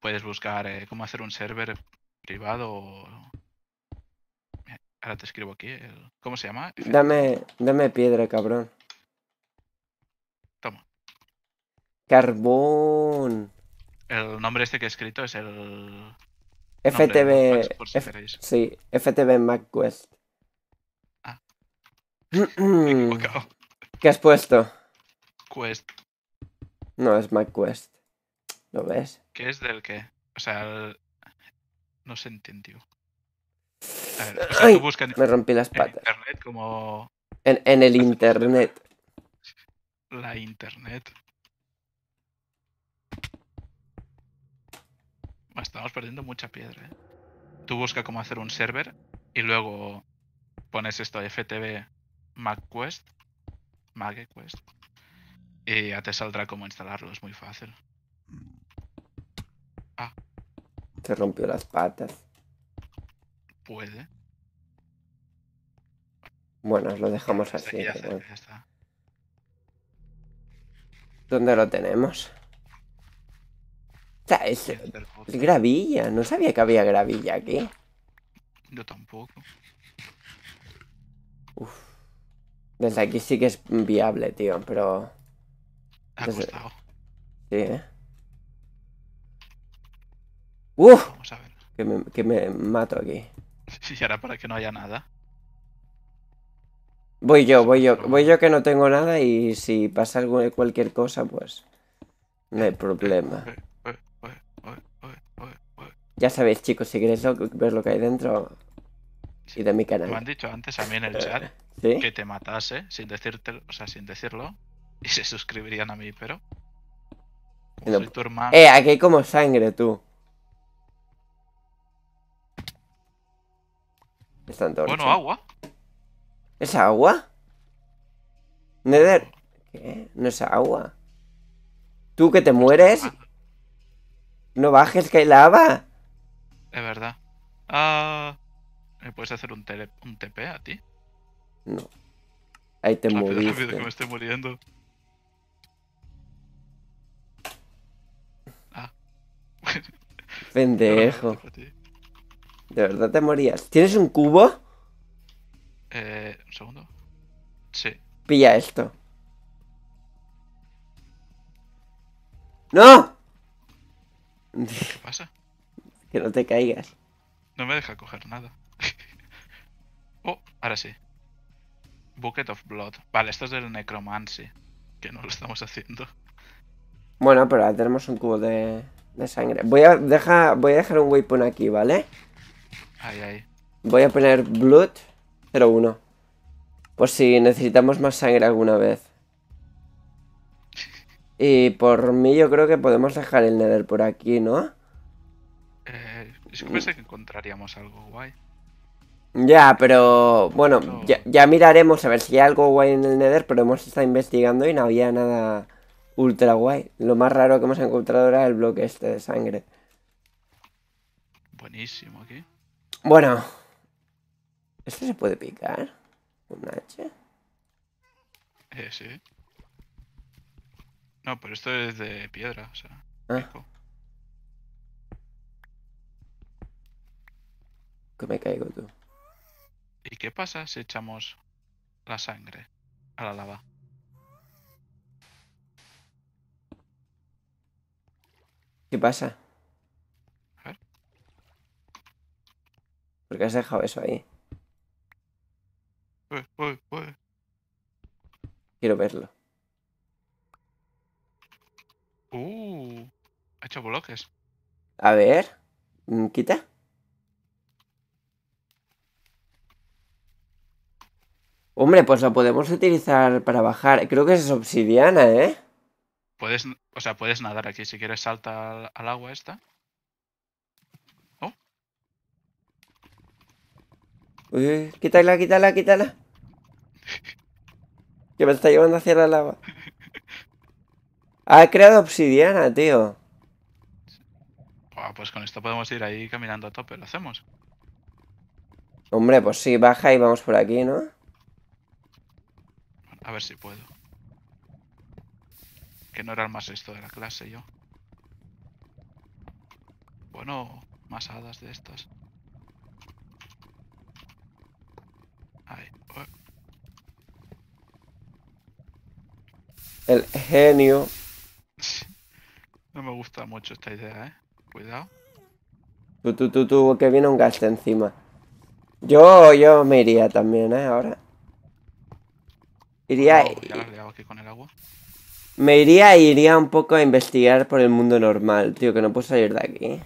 Puedes buscar eh, cómo hacer un server privado Ahora te escribo aquí. ¿Cómo se llama? Dame, dame piedra, cabrón. Toma. Carbón. El nombre este que he escrito es el FTB. sí, FTB MacQuest. Ah. ¿Qué has puesto? Quest. No, es MacQuest. ¿Lo ves? ¿Qué es del qué? O sea, no se entendió. me rompí las patas. en el internet. La internet. Ah, estamos perdiendo mucha piedra. Eh. Tú busca cómo hacer un server y luego pones esto FTB MacQuest. Y ya te saldrá cómo instalarlo, es muy fácil. Ah. Te rompió las patas. Puede. Bueno, lo dejamos así. ¿Dónde lo tenemos? O sea, es, gravilla. No sabía que había gravilla aquí. Yo tampoco. Desde aquí sí que es viable, tío, pero... Ha Sí, ¿eh? ¡Uf! Que me, mato aquí. Sí, ahora para que no haya nada. Voy yo, voy yo, voy yo que no tengo nada y si pasa cualquier cosa, pues no hay problema. Ya sabéis, chicos, si queréis ver lo que hay dentro, sí, de mi canal. Me han dicho antes a mí en el chat que te matase sin decirte, o sea, sin decirlo, y se suscribirían a mí, pero. Eh, aquí hay como sangre, tú. Bueno, agua. ¿Es agua? Nether. ¿Qué? No es agua. Tú que te pues mueres. No bajes que hay lava. Es verdad. Ah, ¿Me puedes hacer un, tele, un TP a ti? No. Ahí te rápido, Rápido que me estoy muriendo. Ah. Pendejo. De verdad te morías. ¿Tienes un cubo? Eh, un segundo. Sí. Pilla esto. ¡No! ¿Qué pasa? Que no te caigas. No me deja coger nada. oh, ahora sí. Bucket of Blood. Vale, esto es del Necromancy. Que no lo estamos haciendo. Bueno, pero ahora tenemos un cubo de, de sangre. Voy a, voy a dejar un waypoint aquí, ¿vale? Ahí, ahí. Voy a poner Blood 01. Pues si necesitamos más sangre alguna vez. Y por mí yo creo que podemos dejar el Nether por aquí, ¿no? que mm. que encontraríamos algo guay. Ya, pero bueno, ya, miraremos a ver si hay algo guay en el Nether, pero hemos estado investigando y no había nada ultra guay. Lo más raro que hemos encontrado era el bloque este de sangre. Buenísimo aquí. Bueno. ¿Este se puede picar? ¿Un H? Eh, sí. No, pero esto es de piedra, o sea. Ah. Que me caigo tú. ¿Y qué pasa si echamos la sangre a la lava? ¿Qué pasa? A ver. ¿Por qué has dejado eso ahí? pues pues Quiero verlo. Uh, ha hecho bloques. A ver, mm, quita. Hombre, pues la podemos utilizar para bajar. Creo que es obsidiana, ¿eh? Puedes, o sea, puedes nadar aquí. Si quieres, salta al, agua esta. Oh. Uy, uy, quítala, quítala, quítala. que me está llevando hacia la lava. Ha creado obsidiana, tío. pues con esto podemos ir ahí caminando a tope. Lo hacemos. Hombre, pues sí, baja y vamos por aquí, ¿no? A ver si puedo. Que no era el más listo de la clase yo. Bueno, más hadas de estas. Ahí. El genio. No me gusta mucho esta idea, eh. Cuidado. Tú, tú, tú, tú, que viene un gasto encima. Yo, yo me iría también, eh, ahora. Iría. con el agua. Me iría iría un poco a investigar por el mundo normal, tío, que no puedo salir de aquí.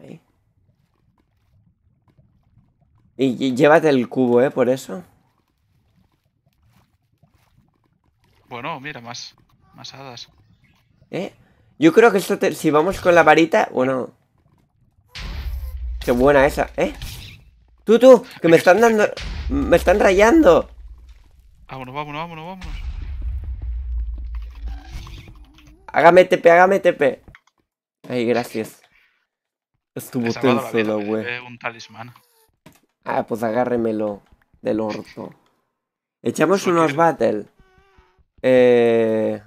Ahí. Y, llévate el cubo, ¿eh? Por eso. Bueno, mira, más, más hadas. ¿Eh? Yo creo que esto, si vamos con la varita, bueno... Qué buena esa, ¿eh? Tú, tú, que me están dando... Me están rayando. Vámonos, vámonos, vámonos, vámonos. Hágame TP, hágame TP. Ay, gracias. Estuvo tenso eh, güey. wey. Eh, un talismán. Ah, pues agárremelo del orto. Echamos unos battle. Eh...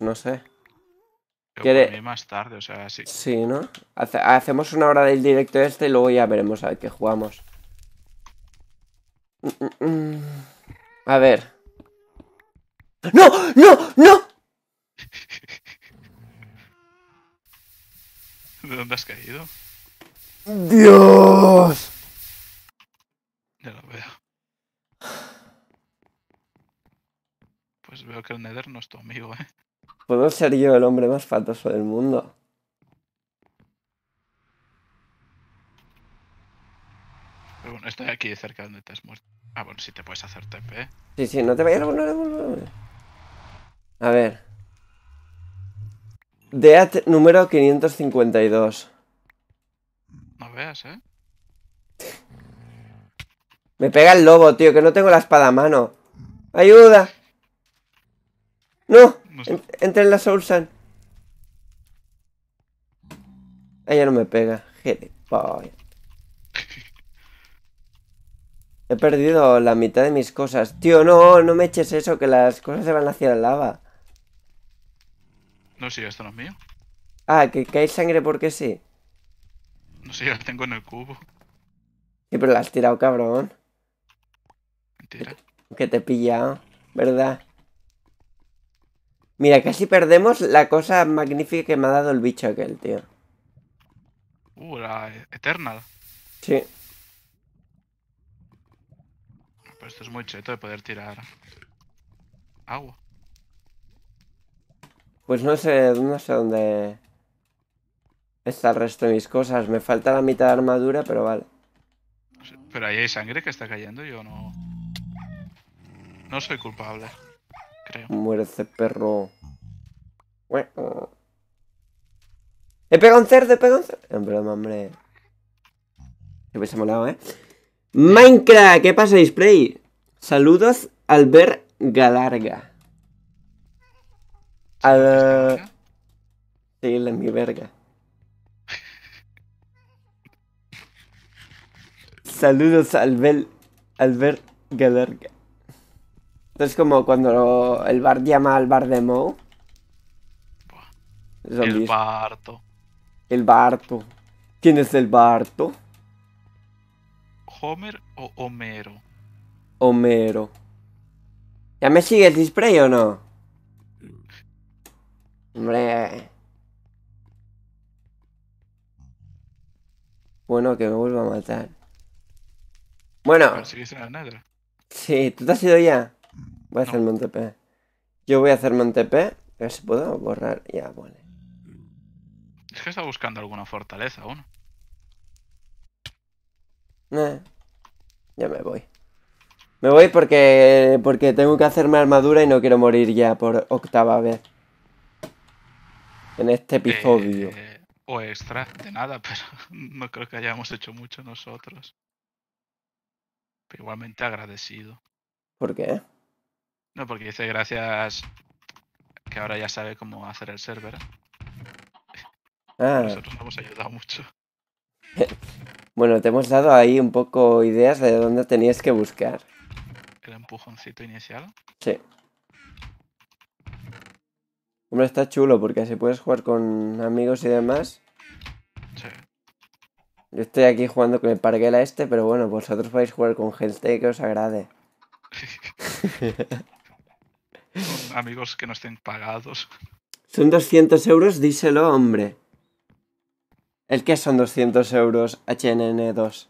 No sé. ¿Quiere... más tarde, o sea, sí. Sí, ¿no? hacemos una hora del directo este y luego ya veremos a ver qué jugamos. A ver. ¡No! ¡No! ¡No! ¿De dónde has caído? ¡Dios! Ya lo veo. Pues veo que el Nether no es tu amigo, ¿eh? Puedo ser yo el hombre más fatoso del mundo. bueno, estoy aquí cerca donde te has muerto. Ah, bueno, si te puedes hacer TP. Sí, sí, no te vayas, A ver. Deat número 552. No veas, ¿eh? Me pega el lobo, tío, que no tengo la espada a mano. ¡Ayuda! ¡No! Entra en la Soulsan. Ella ah, no me pega. Gilipollas. He perdido la mitad de mis cosas. Tío, no, no me eches eso, que las cosas se van hacia el lava. No, sé, esto no es mío. Ah, que, que hay sangre porque sí. No sé, yo tengo en el cubo. Sí, pero la has tirado, cabrón. Mentira. Que te he pillado, ¿verdad? Mira, casi perdemos la cosa magnífica que me ha dado el bicho aquel, tío. Uh, la Eternal. Sí. esto es muy cheto de poder tirar agua. Pues no sé, no sé dónde está el resto de mis cosas. Me falta la mitad de armadura, pero vale. Pero ahí hay sangre que está cayendo, yo no... No soy culpable, creo. Muere ese perro. Bueno. ¡He pegado un cerdo, he pegado un cerdo! En broma, hombre. Me hubiese molado, ¿eh? Minecraft, ¿qué pasa, display? Saludos, Albert Galarga. Ah, al... Sí, la mi verga. Saludos, al Albert Galarga. Es como cuando el bar llama al bar de Mo. El Barto. El Barto. ¿Quién es el Barto? ¿Homer o Homero? Homero. ¿Ya me sigue el display o no? Hombre. Bueno, que me vuelva a matar. Bueno. Sí, tú te has ido ya. Voy a hacer Montepe. Yo voy a hacer Montepé. A ver si puedo borrar. Ya, vale. Es que está buscando alguna fortaleza aún. ya me voy. Me voy porque, porque tengo que hacerme armadura y no quiero morir ya por octava vez. En este eh, episodio. O pues, extra, de nada, pero no creo que hayamos hecho mucho nosotros. igualmente agradecido. ¿Por qué? No, porque dice gracias que ahora ya sabe cómo hacer el server. Ah. Nosotros nos hemos ayudado mucho. bueno, te hemos dado ahí un poco ideas de dónde tenías que buscar el empujoncito inicial. Sí. Hombre, está chulo porque si puedes jugar con amigos y demás. Sí. Yo estoy aquí jugando con el Parguela este, pero bueno, vosotros podéis jugar con gente que os agrade. amigos que no estén pagados. Son 200 euros, díselo, hombre. ¿El qué son 200 euros HNN2?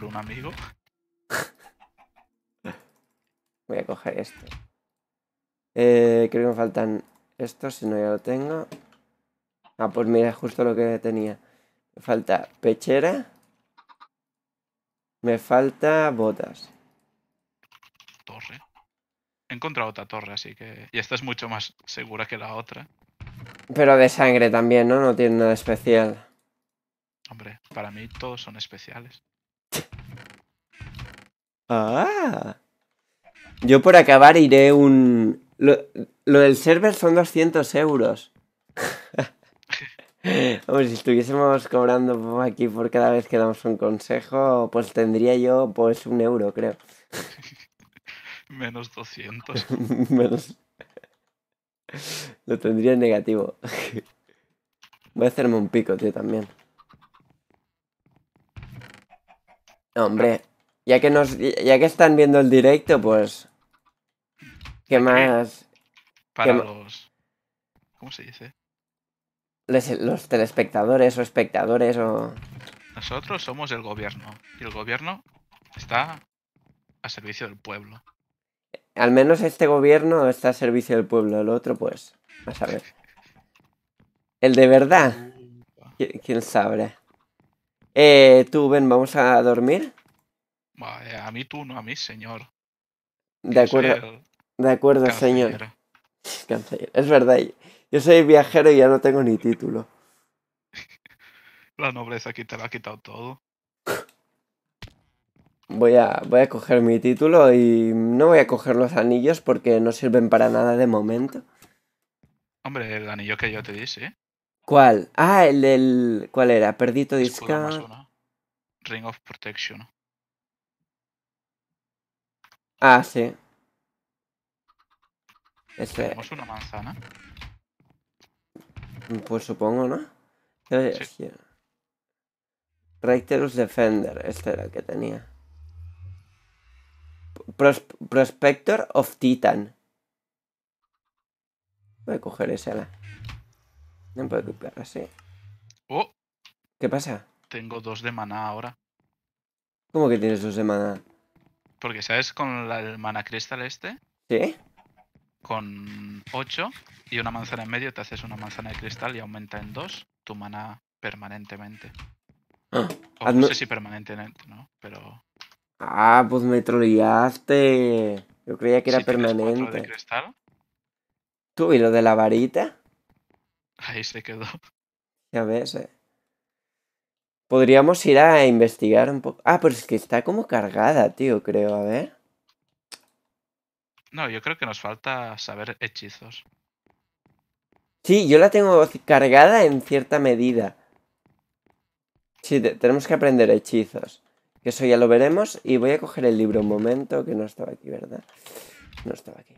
un amigo. Voy a coger esto. Eh, creo que me faltan estos, si no ya lo tengo. Ah, pues mira, justo lo que tenía. Me falta pechera. Me falta botas. Torre. He encontrado otra torre, así que... Y esta es mucho más segura que la otra. Pero de sangre también, ¿no? No tiene nada especial. Hombre, para mí todos son especiales. Ah. Yo por acabar iré un... Lo, del server son 200 euros. Hombre, si estuviésemos cobrando aquí por cada vez que damos un consejo, pues tendría yo pues un euro, creo. Menos 200. Lo tendría en negativo. Voy a hacerme un pico, tío, también. Hombre, ya que nos ya que están viendo el directo, pues ¿qué más? Para los ¿Cómo se dice? los telespectadores o espectadores o Nosotros somos el gobierno y el gobierno está a servicio del pueblo. Al menos este gobierno está a servicio del pueblo, el otro pues, a saber. El de verdad, quién sabe. Eh, tú, ven, vamos a dormir. Vale, a mí tú, no a mí, señor. De acuerdo. De acuerdo, señor. Es verdad, yo soy viajero y ya no tengo ni título. la nobleza aquí te la ha quitado todo. Voy a, voy a coger mi título y no voy a coger los anillos porque no sirven para nada de momento. Hombre, el anillo que yo te di, sí. ¿Cuál? Ah, el del... ¿Cuál era? Perdito Discount. Ring of Protection. Ah, sí. Tenemos una manzana. Mm, pues supongo, ¿no? Sí. Defender, este era el que tenía. Prospector of Titan. Voy a coger ese. La. Oh. ¿Qué pasa? Tengo dos de maná ahora. ¿Cómo que tienes dos de maná? Porque, ¿sabes? Con el maná cristal este. ¿Sí? Con 8 y una manzana en medio te haces una manzana de cristal y aumenta en dos tu maná permanentemente. Ah, no sé si permanentemente, ¿no? Pero... Ah, pues me troleaste. Yo creía que era permanente. ¿Tú y lo de la varita? Ahí se quedó. Ya ves, eh. Podríamos ir a investigar un poco. Ah, pero es que está como cargada, tío, creo. A ver. No, yo creo que nos falta saber hechizos. Sí, yo la tengo cargada en cierta medida. Sí, tenemos que aprender hechizos. eso ya lo veremos. Y voy a coger el libro un momento, que no estaba aquí, ¿verdad? No estaba aquí.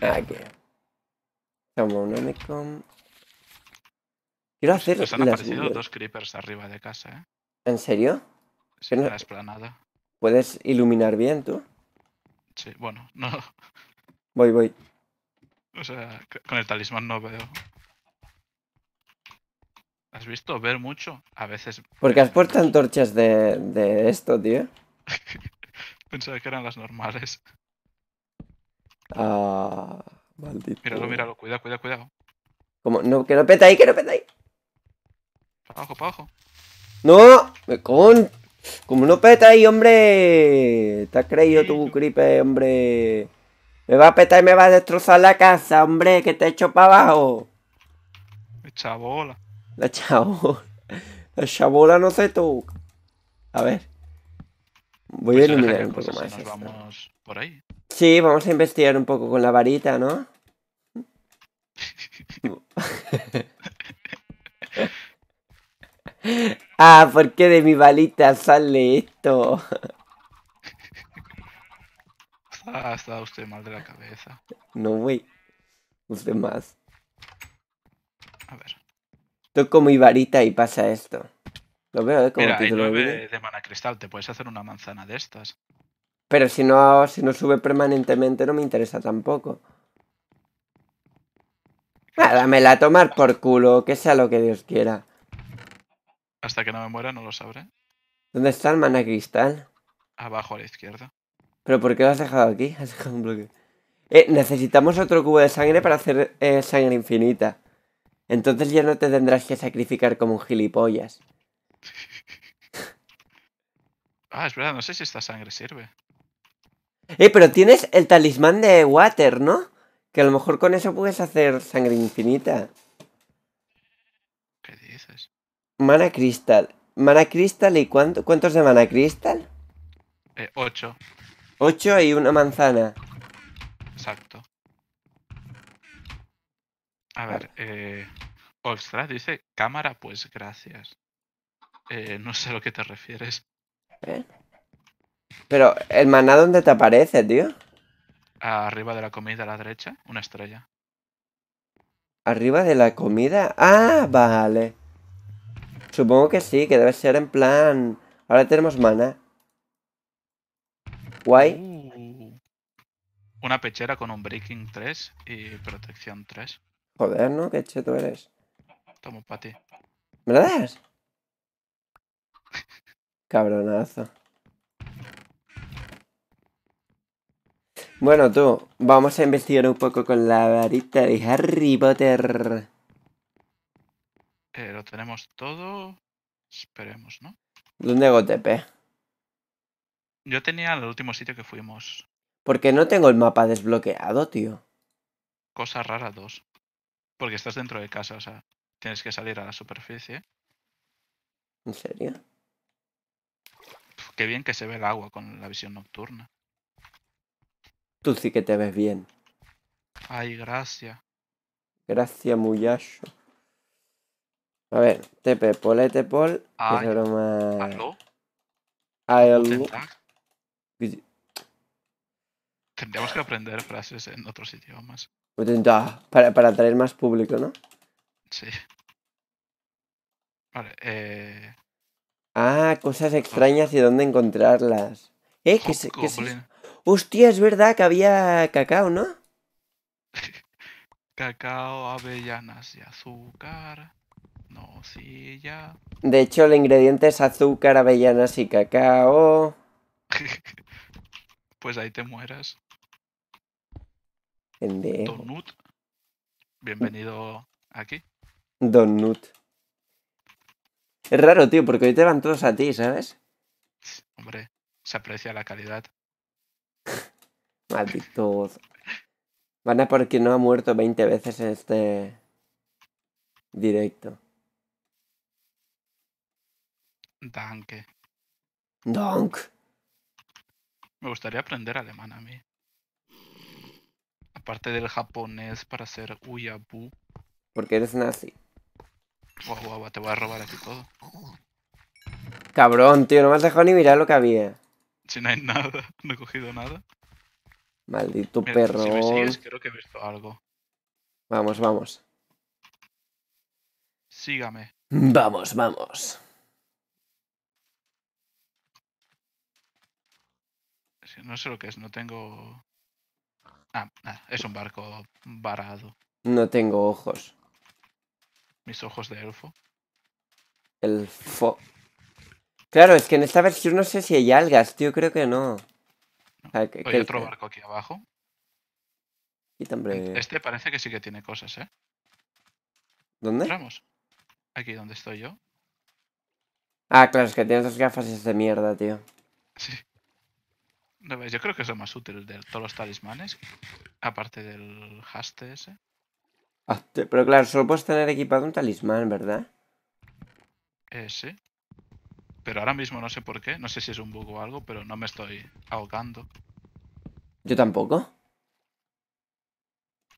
Aquí. Omicron. Quiero hacer. Nos pues han aparecido dos creepers arriba de casa, ¿eh? ¿En serio? Sí, la esplanada. ¿Puedes iluminar bien tú? Sí, bueno, no. Voy, voy. O sea, con el talismán no veo. ¿Has visto? Ver mucho. A veces. Porque has puesto antorchas de, de esto, tío. Pensaba que eran las normales. Ah. Maldito. Míralo, míralo, cuidado, cuidado, cuidado. ¿Cómo? No, que no peta ahí, que no peta ahí. Para abajo, para abajo. ¡No! ¡Me con! Como no peta ahí, hombre. ¿Te has creído tu tú, creeper, hombre? Me va a petar y me va a destrozar la casa, hombre, que te hecho para abajo. La chabola. La chabola. La chabola no sé tú. A ver. Voy a pues eliminar un poco más. vamos por ahí. Sí, vamos a investigar un poco con la varita, ¿no? ah, ¿por qué de mi varita sale esto? está, ah, está usted mal de la cabeza. No, güey. Usted más. A ver. Toco mi varita y pasa esto. Lo veo, ¿eh? Como de mana cristal. Te puedes hacer una manzana de estas. Pero si no, si no sube permanentemente no me interesa tampoco. Nada, ah. me la tomar por culo, que sea lo que Dios quiera. Hasta que no me muera no lo sabré. ¿Dónde está el mana cristal? Abajo a la izquierda. ¿Pero por qué lo has dejado aquí? Eh, necesitamos otro cubo de sangre para hacer eh, sangre infinita. Entonces ya no te tendrás que sacrificar como un gilipollas. ah, es verdad, no sé si esta sangre sirve. Eh, pero tienes el talismán de Water, ¿no? Que a lo mejor con eso puedes hacer sangre infinita. ¿Qué dices? Mana Crystal. Mana Crystal y cuánto, cuántos de Mana Crystal? Eh, ocho. Ocho y una manzana. Exacto. A ver, eh. Ostras, dice cámara, pues gracias. Eh, no sé a lo que te refieres. ¿Eh? Pero, ¿el maná dónde te aparece, tío? Arriba de la comida a la derecha, una estrella. ¿Arriba de la comida? Ah, vale. Supongo que sí, que debe ser en plan... Ahora tenemos mana Guay. Uh. una pechera con un breaking 3 y protección 3. Joder, ¿no? Qué cheto eres. Tomo para ti. ¿Me Cabronazo. Bueno, tú, vamos a investigar un poco con la varita de Harry Potter. Eh, lo tenemos todo. Esperemos, ¿no? ¿Dónde hago Yo tenía el último sitio que fuimos. Porque no tengo el mapa desbloqueado, tío. Cosa rara dos. Porque estás dentro de casa, o sea, tienes que salir a la superficie. ¿En serio? qué bien que se ve el agua con la visión nocturna. Tú sí que te ves bien. Ay, gracias. Gracias, muchacho. A ver, tepe, pole, tepol. Ay, broma. ¿Aló? Tendríamos que aprender frases en otros idiomas. Pues para, para atraer más público, ¿no? Sí. Vale, eh... Ah, cosas extrañas y dónde encontrarlas. Eh, que que Hostia, es verdad que había cacao, ¿no? cacao, avellanas y azúcar. No, sí, ya. De hecho, el ingrediente es azúcar, avellanas y cacao. pues ahí te mueras. Donut. Bienvenido aquí. Donut. Es raro, tío, porque hoy te van todos a ti, ¿sabes? Hombre, se aprecia la calidad. Malditos. Van a porque no ha muerto 20 veces en este directo. Danke. Donk. Me gustaría aprender alemán a mí. Aparte del japonés para ser uyabu. Porque eres nazi. Guau, guau, te voy a robar aquí todo. Cabrón, tío, no me has dejado ni mirar lo que había. Si no hay nada, no he cogido nada. Maldito perro. Si me creo que he visto algo. Vamos, vamos. Sígame. Vamos, vamos. No sé lo que es, no tengo... Ah, es un barco varado. No tengo ojos. Mis ojos de elfo. Elfo. Claro, es que en esta versión no sé si hay algas, tío, creo que no. hay otro barco aquí abajo. Este parece que sí que tiene cosas, ¿eh? ¿Dónde? Vamos. Aquí donde estoy yo. Ah, claro, es que tienes dos gafas es de mierda, tío. Sí. ¿No Yo creo que es lo más útil de todos los talismanes. Aparte del haste ese. pero claro, solo puedes tener equipado un talismán, ¿verdad? Eh, sí. Pero ahora mismo no sé por qué, no sé si es un bug o algo, pero no me estoy ahogando. Yo tampoco.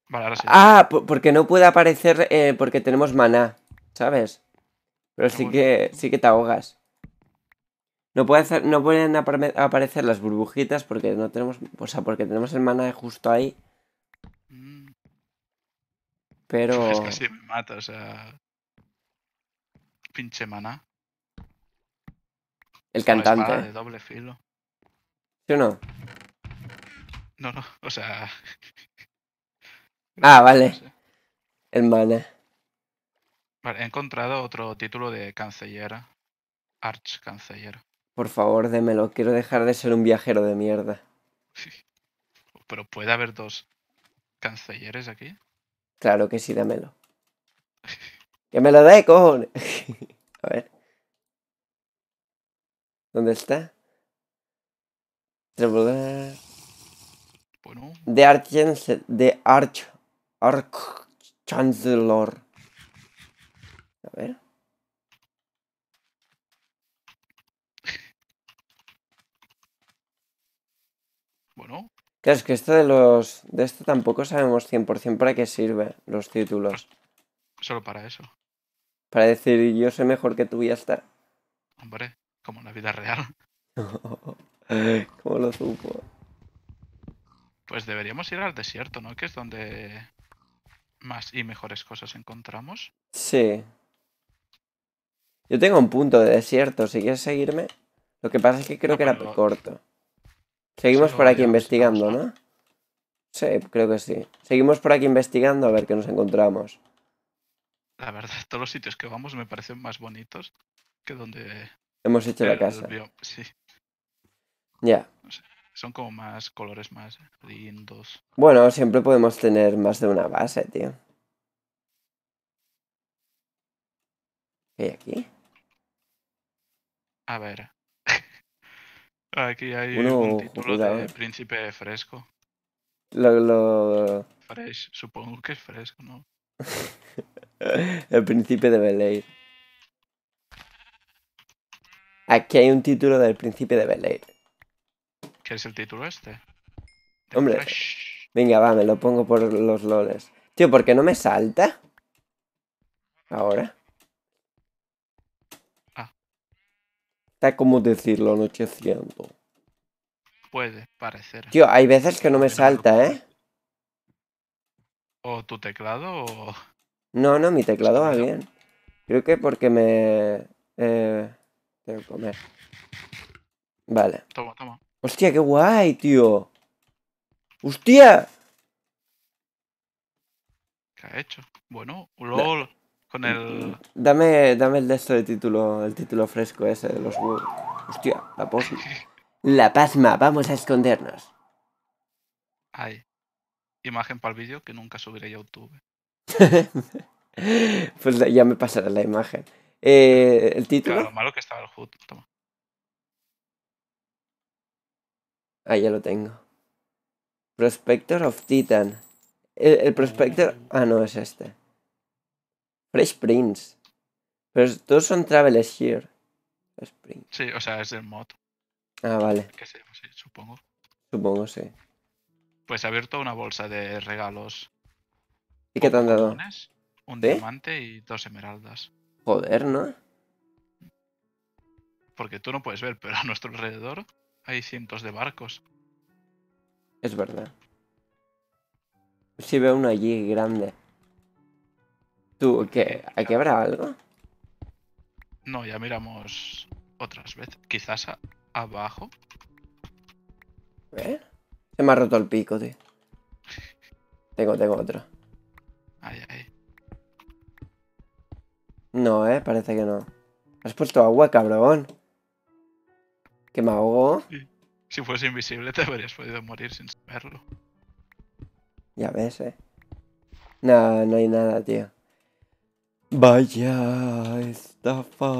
Vale, ahora sí. Ah, porque no puede aparecer eh, porque tenemos maná, ¿sabes? Pero sí que, sí que te ahogas. No, puede no pueden aparecer las burbujitas porque no tenemos. O sea, porque tenemos el maná justo ahí. Mm. Pero. Es que me mata, o sea. Pinche maná. El cantante. de doble filo. ¿Sí o no? No, no, o sea. ah, vale. El Vale, he encontrado otro título de cancellera. Arch canciller Por favor, démelo. Quiero dejar de ser un viajero de mierda. Pero puede haber dos ...cancilleres aquí. Claro que sí, dámelo. que me lo dé, cojones. A ver. ¿Dónde está? Bueno. De Arch... De Arch... Arch... Chancellor. A ver. Bueno. Claro, es que esto de los... De esto tampoco sabemos 100% para qué sirve los títulos. Solo para eso. Para decir yo soy mejor que tú y ya está. Hombre como en la vida real. ¿Cómo lo supo? Pues deberíamos ir al desierto, ¿no? Que es donde más y mejores cosas encontramos. Sí. Yo tengo un punto de desierto, si quieres seguirme. Lo que pasa es que creo que era corto. Seguimos por aquí investigando, ¿no? Sí, creo que sí. Seguimos por aquí investigando a ver qué nos encontramos. La verdad, todos los sitios que vamos me parecen más bonitos que donde Hemos hecho la casa. Pues ya. son como más colores más lindos. Bueno, siempre podemos tener más de una base, tío. ¿Qué aquí? A ver. aquí hay un título de ¿eh? Príncipe Fresco. Lo, supongo que es fresco, ¿no? el Príncipe de Beley. Aquí hay un título del príncipe de Bel ¿Qué es el título este? Hombre. Venga, va, me lo pongo por los loles. Tío, ¿por qué no me salta? Ahora. Ah. Está como decirlo anocheciendo. Puede parecer. Tío, hay veces que no me salta, ¿eh? ¿O tu teclado o.? No, no, mi teclado va bien. Creo que porque me. Eh... Tengo que comer. Vale. Toma, toma. Hostia, qué guay, tío. Hostia. ¿Qué ha hecho? Bueno, LOL. con el... Dame, dame el de de título, el título fresco ese de los Hostia, la pasma. la pasma, vamos a escondernos. Ay. Imagen para el vídeo que nunca subiré a YouTube. pues ya me pasará la imagen. Eh, el título. Claro, lo malo que estaba el HUD. Ah, ya lo tengo. Prospector of Titan. El, Prospector. Mm. Ah, no, es este. Fresh Prince. Pero todos son Travelers Here. Spring. Sí, o sea, es el mod. Ah, vale. supongo. Supongo, sí. Pues ha abierto una bolsa de regalos. ¿Y qué te han dado? un diamante y dos esmeraldas. Joder, ¿no? Porque tú no puedes ver, pero a nuestro alrededor hay cientos de barcos. Es verdad. Si veo uno allí grande. ¿Tú qué? ¿Aquí habrá algo? No, ya miramos otras veces. Quizás abajo. ¿Eh? Se me ha roto el pico, tío. Tengo, tengo otro. Ay, ay. No, eh, parece que no. Has puesto agua, cabrón. Que me ahogo. Si fuese invisible te habrías podido morir sin saberlo. Ya ves, eh. No, no hay nada, tío. Vaya estafa.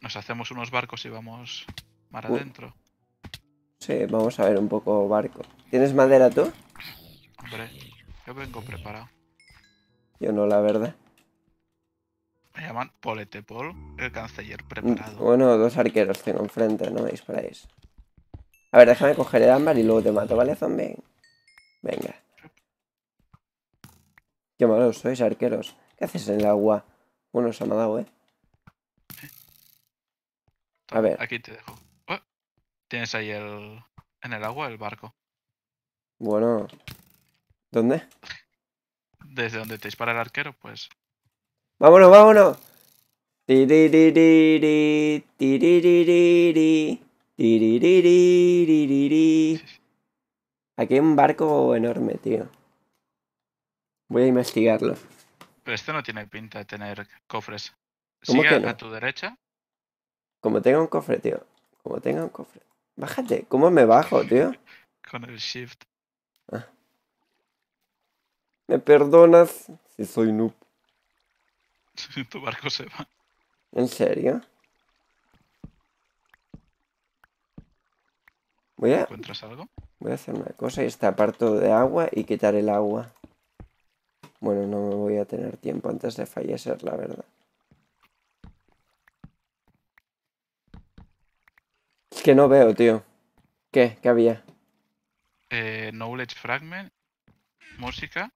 Nos hacemos unos barcos y vamos mar adentro. Sí, vamos a ver un poco barco. ¿Tienes madera tú? Hombre, yo vengo preparado. Yo no, la verdad. Me llaman Poletepol, el canciller mm, preparado. Bueno, dos arqueros tengo enfrente, no me disparáis. A ver, déjame coger el ámbar y luego te mato, ¿vale, zombie? Venga. Qué malos sois, arqueros. ¿Qué haces en el agua? Uno se ha dado, ¿eh? A ver. Aquí te dejo. Oh, tienes ahí el... En el agua el barco. Bueno. ¿Dónde? Desde donde te dispara el arquero, pues Vámonos, vámonos. Aquí hay un barco enorme, tío. Voy a investigarlo. Pero este no tiene pinta de tener cofres. ¿Sigue a tu derecha? Como tenga un cofre, tío. Como tenga un cofre. Bájate. ¿Cómo me bajo, tío? Con el shift. ¿Me perdonas si soy noob? tu barco se va. ¿En serio? Voy a... ¿Encuentras algo? Voy a hacer una cosa y está aparto de agua y quitar el agua. Bueno, no me voy a tener tiempo antes de fallecer, la verdad. Es que no veo, tío. ¿Qué? ¿Qué había? Eh, knowledge Fragment, música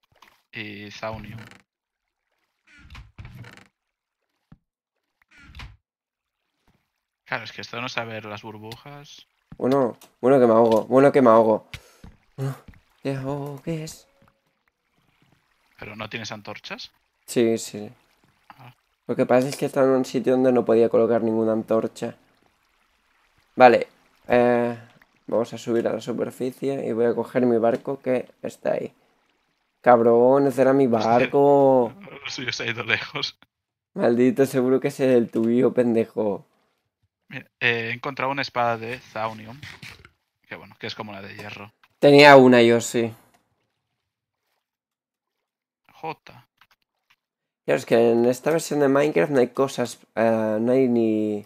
y saunio Claro, es que esto no ver las burbujas. Bueno, bueno que me ahogo, bueno que me ahogo. ¿Qué ah, es? ¿Pero no tienes antorchas? Sí, sí. Ah. Lo que pasa es que estaba en un sitio donde no podía colocar ninguna antorcha. Vale, eh, vamos a subir a la superficie y voy a coger mi barco que está ahí. Cabrón, ese era mi barco. suyo se lejos. Maldito, seguro que es el tuyo, pendejo. Eh, he encontrado una espada de Zaunion Que bueno, que es como la de hierro. Tenía una yo, sí. J. Claro, es que en esta versión de Minecraft no hay cosas. Eh, no hay ni.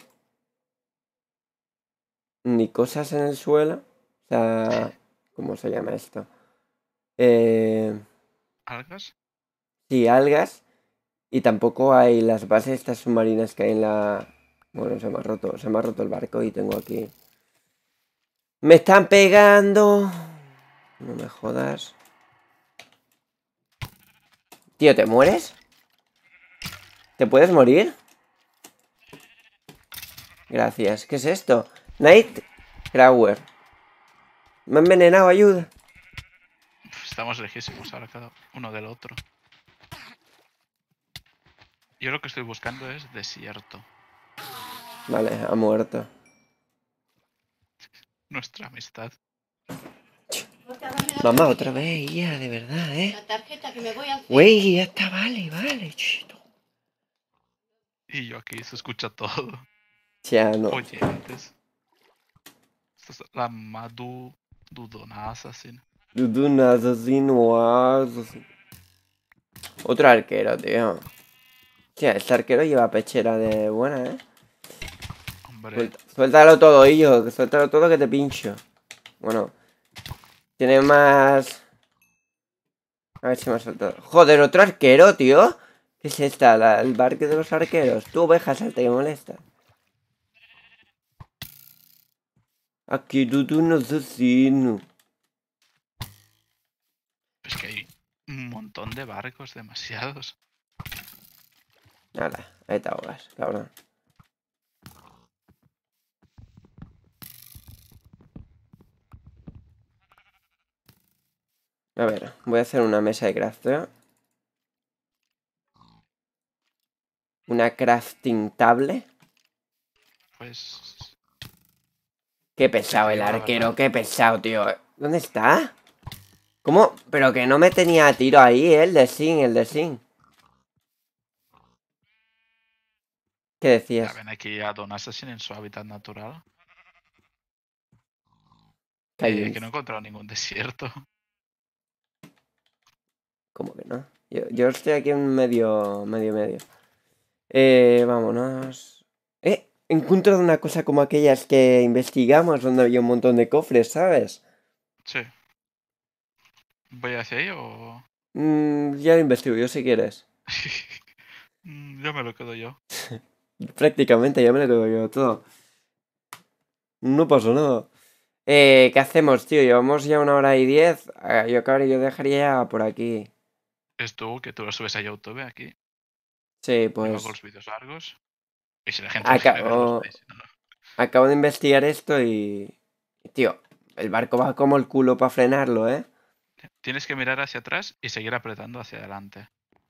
Ni cosas en el suelo. O sea. ¿Cómo se llama esto? Eh... ¿Algas? Sí, algas. Y tampoco hay las bases estas submarinas que hay en la, bueno, se me ha roto, se me ha roto el barco y tengo aquí... ¡Me están pegando! No me jodas. Tío, ¿te mueres? ¿Te puedes morir? Gracias. ¿Qué es esto? Night crawler Me han envenenado, ayuda. Estamos lejísimos ahora cada uno del otro. Yo lo que estoy buscando es desierto. Vale, ha muerto. Nuestra amistad. Mamá, otra vez, ya, de verdad, ¿eh? La tarjeta que me voy a Güey, ya está, vale, vale, chido Y yo aquí se escucha todo. Ya, no. Oyentes. Esta la Madu Dudona Assassin. Dudona Assassin Otro arquero, tío. tío este arquero lleva pechera de buena, ¿eh? Suéltalo todo, hijo. Suéltalo todo que te pincho. Bueno. Tiene más... A ver si me ha Joder, otro arquero, tío. ¿Qué es esta? el barque de los arqueros. Tú, ovejas salte que molesta. Aquí tú, tú no Es que hay un montón de barcos, demasiados. Nada, ahí te ahogas, cabrón. A ver, voy a hacer una mesa de craft Una crafting table. Pues... Qué pesado el arquero, qué pesado, tío. ¿Dónde está? ¿Cómo? Pero que no me tenía tiro ahí, ¿eh? el de Sin, el de Sin. ¿Qué decías? ven aquí a Don Assassin en su hábitat natural. Eh, que no he encontrado ningún desierto. ¿Cómo que no? Yo, estoy aquí en medio, medio, medio. Eh, vámonos. Eh, encuentro una cosa como aquellas que investigamos donde había un montón de cofres, ¿sabes? Sí. ¿Voy hacia ahí o...? Mm, ya lo investigo yo si quieres. Mm, yo me lo quedo yo. Prácticamente ya me lo quedo yo todo. No pasó nada. Eh, ¿Qué hacemos, tío? Llevamos ya una hora y diez. Ah, yo, cabrón, yo dejaría por aquí es tú que tú lo subes a YouTube aquí. Sí, pues. Con los vídeos largos. Y si la gente Acabo... Acabo de investigar esto y. Tío, el barco va como el culo para frenarlo, ¿eh? Tienes que mirar hacia atrás y seguir apretando hacia adelante.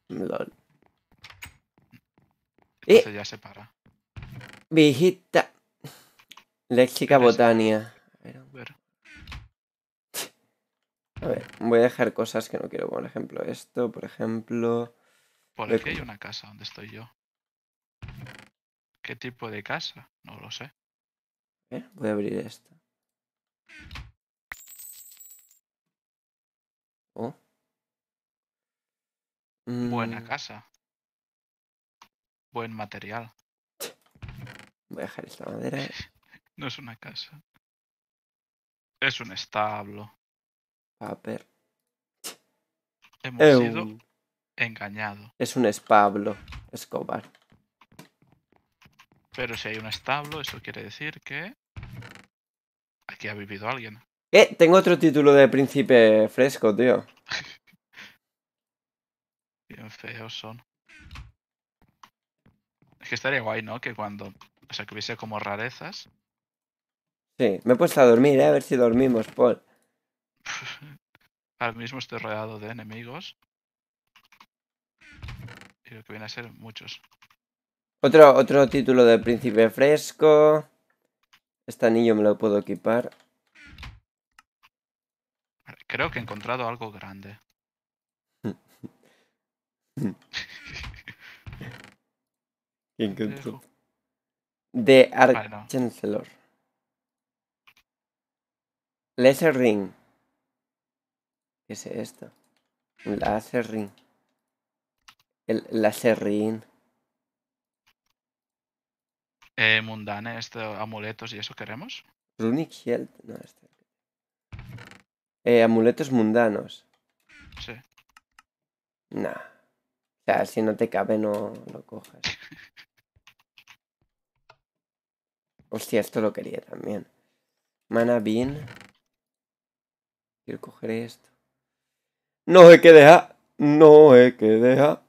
LOL. Entonces ya se para. Viejita. Léxica botania. A ver. A ver, voy a dejar cosas que no quiero. Por ejemplo, esto, por ejemplo... Por aquí hay una casa donde estoy yo. ¿Qué tipo de casa? No lo sé. Voy a abrir esta. Oh. Buena mm. casa. Buen material. Voy a dejar esta madera. no es una casa. Es un establo. A ver. Hemos sido em. engañados. Es un espablo, Escobar. Pero si hay un establo, eso quiere decir que aquí ha vivido alguien. Eh, tengo otro título de príncipe fresco, tío. Bien feos son. Es que estaría guay, ¿no? Que cuando... O sea, que hubiese como rarezas. Sí, me he puesto a dormir, eh, A ver si dormimos, Paul. Ahora mismo estoy rodeado de enemigos. Y lo que viene a ser muchos. Otro, otro título de príncipe fresco. Este anillo me lo puedo equipar. Creo que he encontrado algo grande. ¿Qué encontró? De Arch Lesser Ring. ¿Qué es esto? Un ring? El laserrin. Eh, mundane, esto, amuletos y eso queremos. Runic Shield. No, este. Eh, amuletos mundanos. Sí. Nah. O sea, si no te cabe, no lo cojas. Hostia, esto lo quería también. Mana Bean. Quiero coger esto. No he que deja. No he que deja.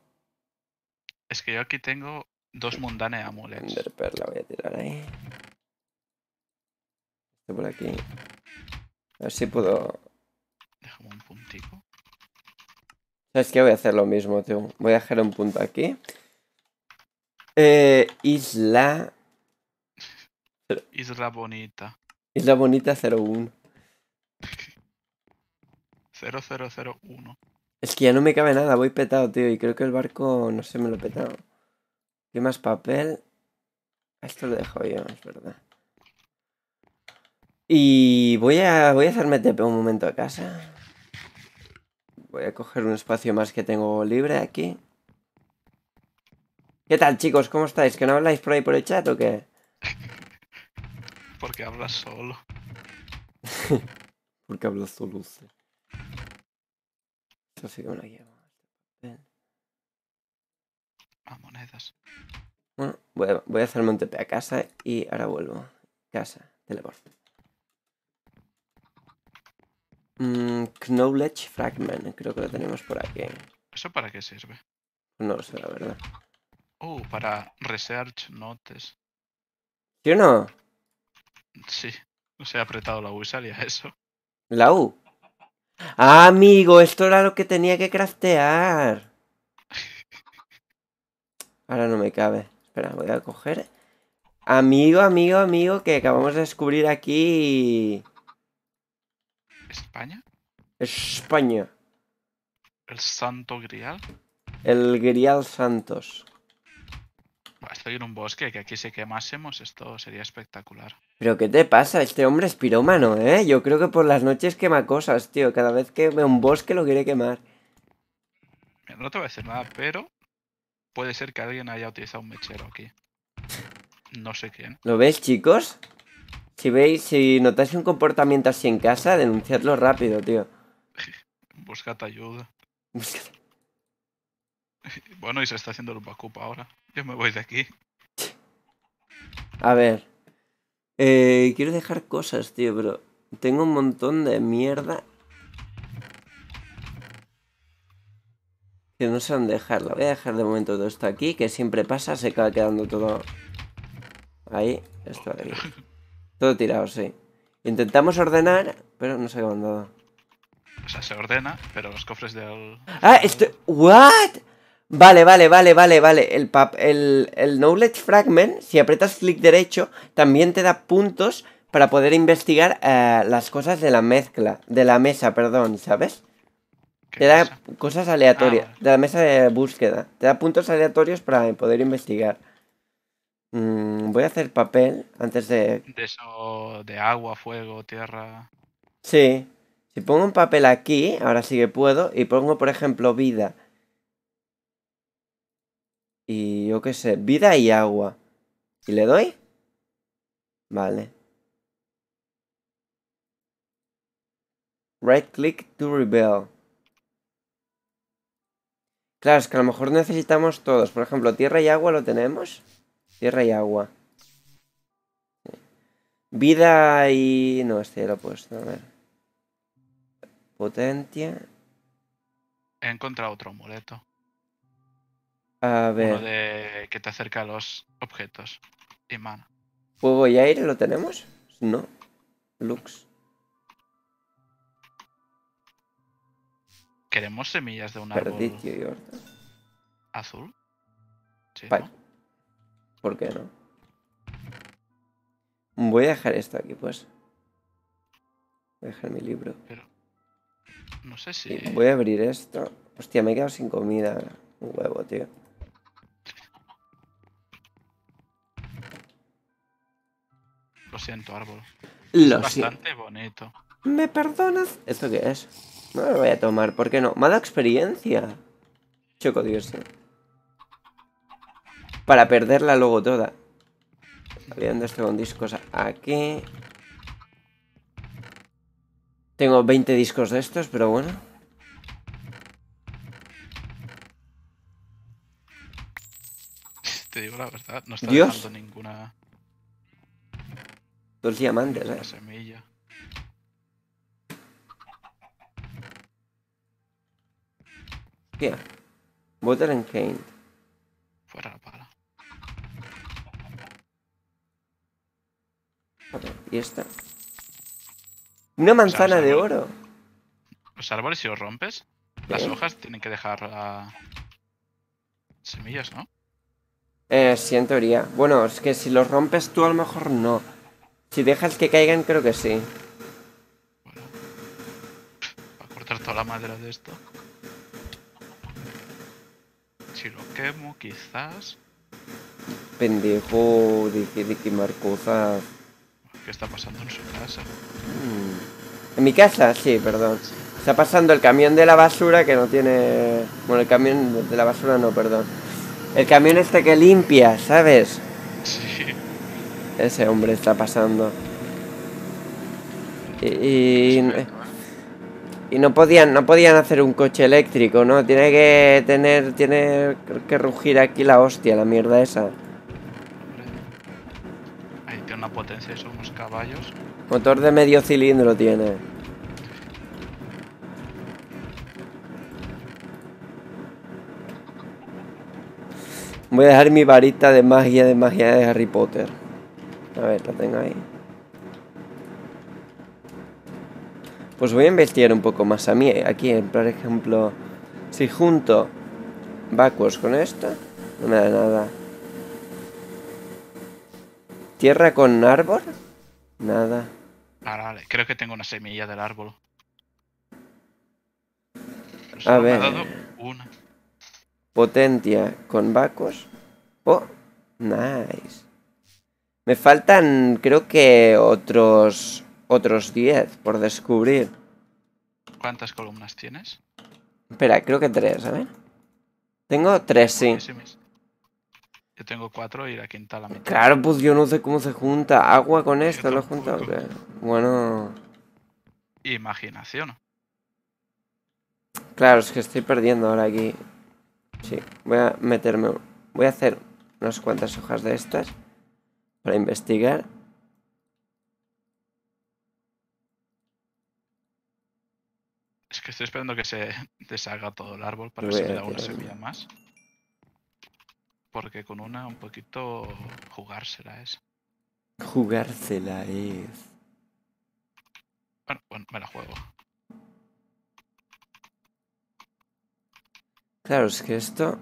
Es que yo aquí tengo dos mundane amulets. la voy a tirar ahí. por aquí. A ver si puedo. Déjame un puntico. ¿Sabes qué? Voy a hacer lo mismo, tío. Voy a dejar un punto aquí. Eh, isla. Isla Bonita. Isla Bonita 01. 0001. Es que ya no me cabe nada, voy petado, tío. Y creo que el barco, no sé, me lo he petado. ¿Qué más papel? Esto lo dejo yo, es verdad. Y voy a, voy a hacerme TP un momento a casa. Voy a coger un espacio más que tengo libre aquí. ¿Qué tal, chicos? ¿Cómo estáis? ¿Que no habláis por ahí por el chat o qué? Porque hablas solo. Porque hablas solo. Entonces, monedas. Bueno, voy a, hacerme un hacer a casa y ahora vuelvo. Casa, teleport. Mm, knowledge Fragment, creo que lo tenemos por aquí. ¿Eso para qué sirve? No lo sé, la verdad. Oh, para Research Notes. ¿Sí o no? Sí, no se ha apretado la U y salía eso. ¿La U? Ah, amigo, esto era lo que tenía que craftear. Ahora no me cabe. Espera, voy a coger. Amigo, amigo, amigo, que acabamos de descubrir aquí. ¿España? España. ¿El Santo Grial? El Grial Santos. Estoy en un bosque, que aquí se quemásemos esto sería espectacular. Pero ¿qué te pasa? Este hombre es pirómano, ¿eh? Yo creo que por las noches quema cosas, tío. Cada vez que ve un bosque lo quiere quemar. no te voy a decir nada, pero puede ser que alguien haya utilizado un mechero aquí. No sé quién. ¿Lo ves, chicos? Si veis, si notáis un comportamiento así en casa, denunciadlo rápido, tío. Buscad ayuda. Bueno, y se está haciendo el Bakupa ahora. Yo me voy de aquí. A ver. Eh, quiero dejar cosas, tío, pero tengo un montón de mierda que no sé dónde dejarla. Voy a dejar de momento todo esto aquí, que siempre pasa, se acaba quedando todo ahí, esto de aquí. Todo tirado, sí. Intentamos ordenar, pero no se ha nada. O sea, se ordena, pero los cofres del... ¡Ah! Esto... ¿What? Vale, vale, vale, vale, vale. El, el, Knowledge Fragment, si apretas clic derecho, también te da puntos para poder investigar eh, las cosas de la mezcla, de la mesa, perdón, ¿sabes? Te da cosas aleatorias, ah, de la mesa de búsqueda. Te da puntos aleatorios para poder investigar. Mm, voy a hacer papel antes de... De eso, de agua, fuego, tierra. Sí. Si pongo un papel aquí, ahora sí que puedo, y pongo, por ejemplo, vida. Y yo qué sé, vida y agua. ¿Y le doy? Vale. Right click to rebel. Claro, es que a lo mejor necesitamos todos. Por ejemplo, tierra y agua lo tenemos. Tierra y agua. Vida y... No, este ya lo he puesto. A ver. Potencia. He encontrado otro amuleto. A ver. de que te acerca a los objetos. mano Fuego y aire, ¿lo tenemos? No. Lux. ¿Queremos semillas de una Perdicio y ¿Azul? Sí, ¿no? ¿Por qué no? Voy a dejar esto aquí, pues. Voy a dejar mi libro. Pero... No sé si... voy a abrir esto. Hostia, me he quedado sin comida. Un huevo, tío. Lo siento, árbol. Lo es bastante bonito. ¿Me perdonas? ¿Esto qué es? No me lo voy a tomar, ¿por qué no? Mala experiencia. Choco dios. Para perderla luego toda. Abriendo esto con discos aquí. Tengo 20 discos de estos, pero bueno. Te digo la verdad, no está dando ninguna... Dos diamantes, eh. La semilla. ¿Qué? Butter and Kane. Fuera la pala. ¿y esta? Una manzana de oro. Los árboles, si los rompes, las hojas tienen que dejar semillas, ¿no? Eh, sí, en teoría. Bueno, es que si los rompes tú a lo mejor no. Si dejas que caigan, creo que sí. Va a cortar toda la madera de esto. Si lo quemo, quizás. Pendejo, dije de quemar ¿Qué está pasando en su casa? Hmm. ¿En mi casa? Sí, perdón. Está pasando el camión de la basura que no tiene... Bueno, el camión de la basura no, perdón. El camión este que limpia, ¿sabes? Sí ese hombre está pasando. Y, y, no podían no podían hacer un coche eléctrico, ¿no? Tiene que tener tiene que rugir aquí la hostia, la mierda esa. Ahí tiene una potencia de unos caballos. Motor de medio cilindro tiene. Voy a dejar mi varita de magia de magia de Harry Potter. A ver, la tengo ahí. Pues voy a investigar un poco más. A mí aquí, por ejemplo, si junto vacuos con esto no me da nada. ¿Tierra con árbol? Nada. Ah, vale. Creo que tengo una semilla del árbol. a ver. dado una. Potencia con vacuos. Oh, nice. Me faltan, creo que otros otros 10 por descubrir. ¿Cuántas columnas tienes? Espera, creo que tres, ¿sabes? ¿eh? Tengo tres, sí. Yo tengo cuatro y la quinta la mitad. Claro, pues yo no sé cómo se junta. Agua con esto, lo he juntado. Bueno. Imaginación. Claro, es que estoy perdiendo ahora aquí. Sí, voy a meterme. Voy a hacer unas cuantas hojas de estas para investigar Es que estoy esperando que se deshaga todo el árbol para que si me una semilla más. Porque con una un poquito jugársela es. Jugársela es. Bueno, bueno, me la juego. Claro, es que esto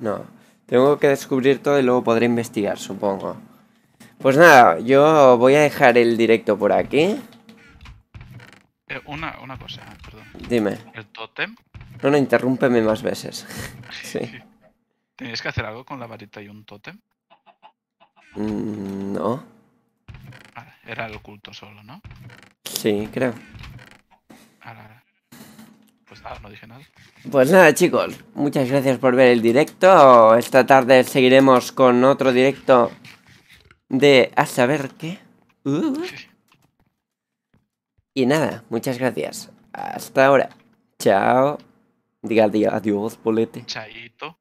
No. Tengo que descubrir todo y luego podré investigar, supongo. Pues nada, yo voy a dejar el directo por aquí. Eh, una, una cosa, eh, perdón. Dime. ¿El tótem? No, no, interrúmpeme más veces. sí. ¿Tenéis que hacer algo con la varita y un tótem? Mm, no. Era el oculto solo, ¿no? Sí, creo. Ahora, pues nada, dije nada. Pues nada, chicos, muchas gracias por ver el directo. Esta tarde seguiremos con otro directo de a saber qué. Uh. Y nada, muchas gracias. Hasta ahora. Chao. Diga adiós, bolete. Chaito.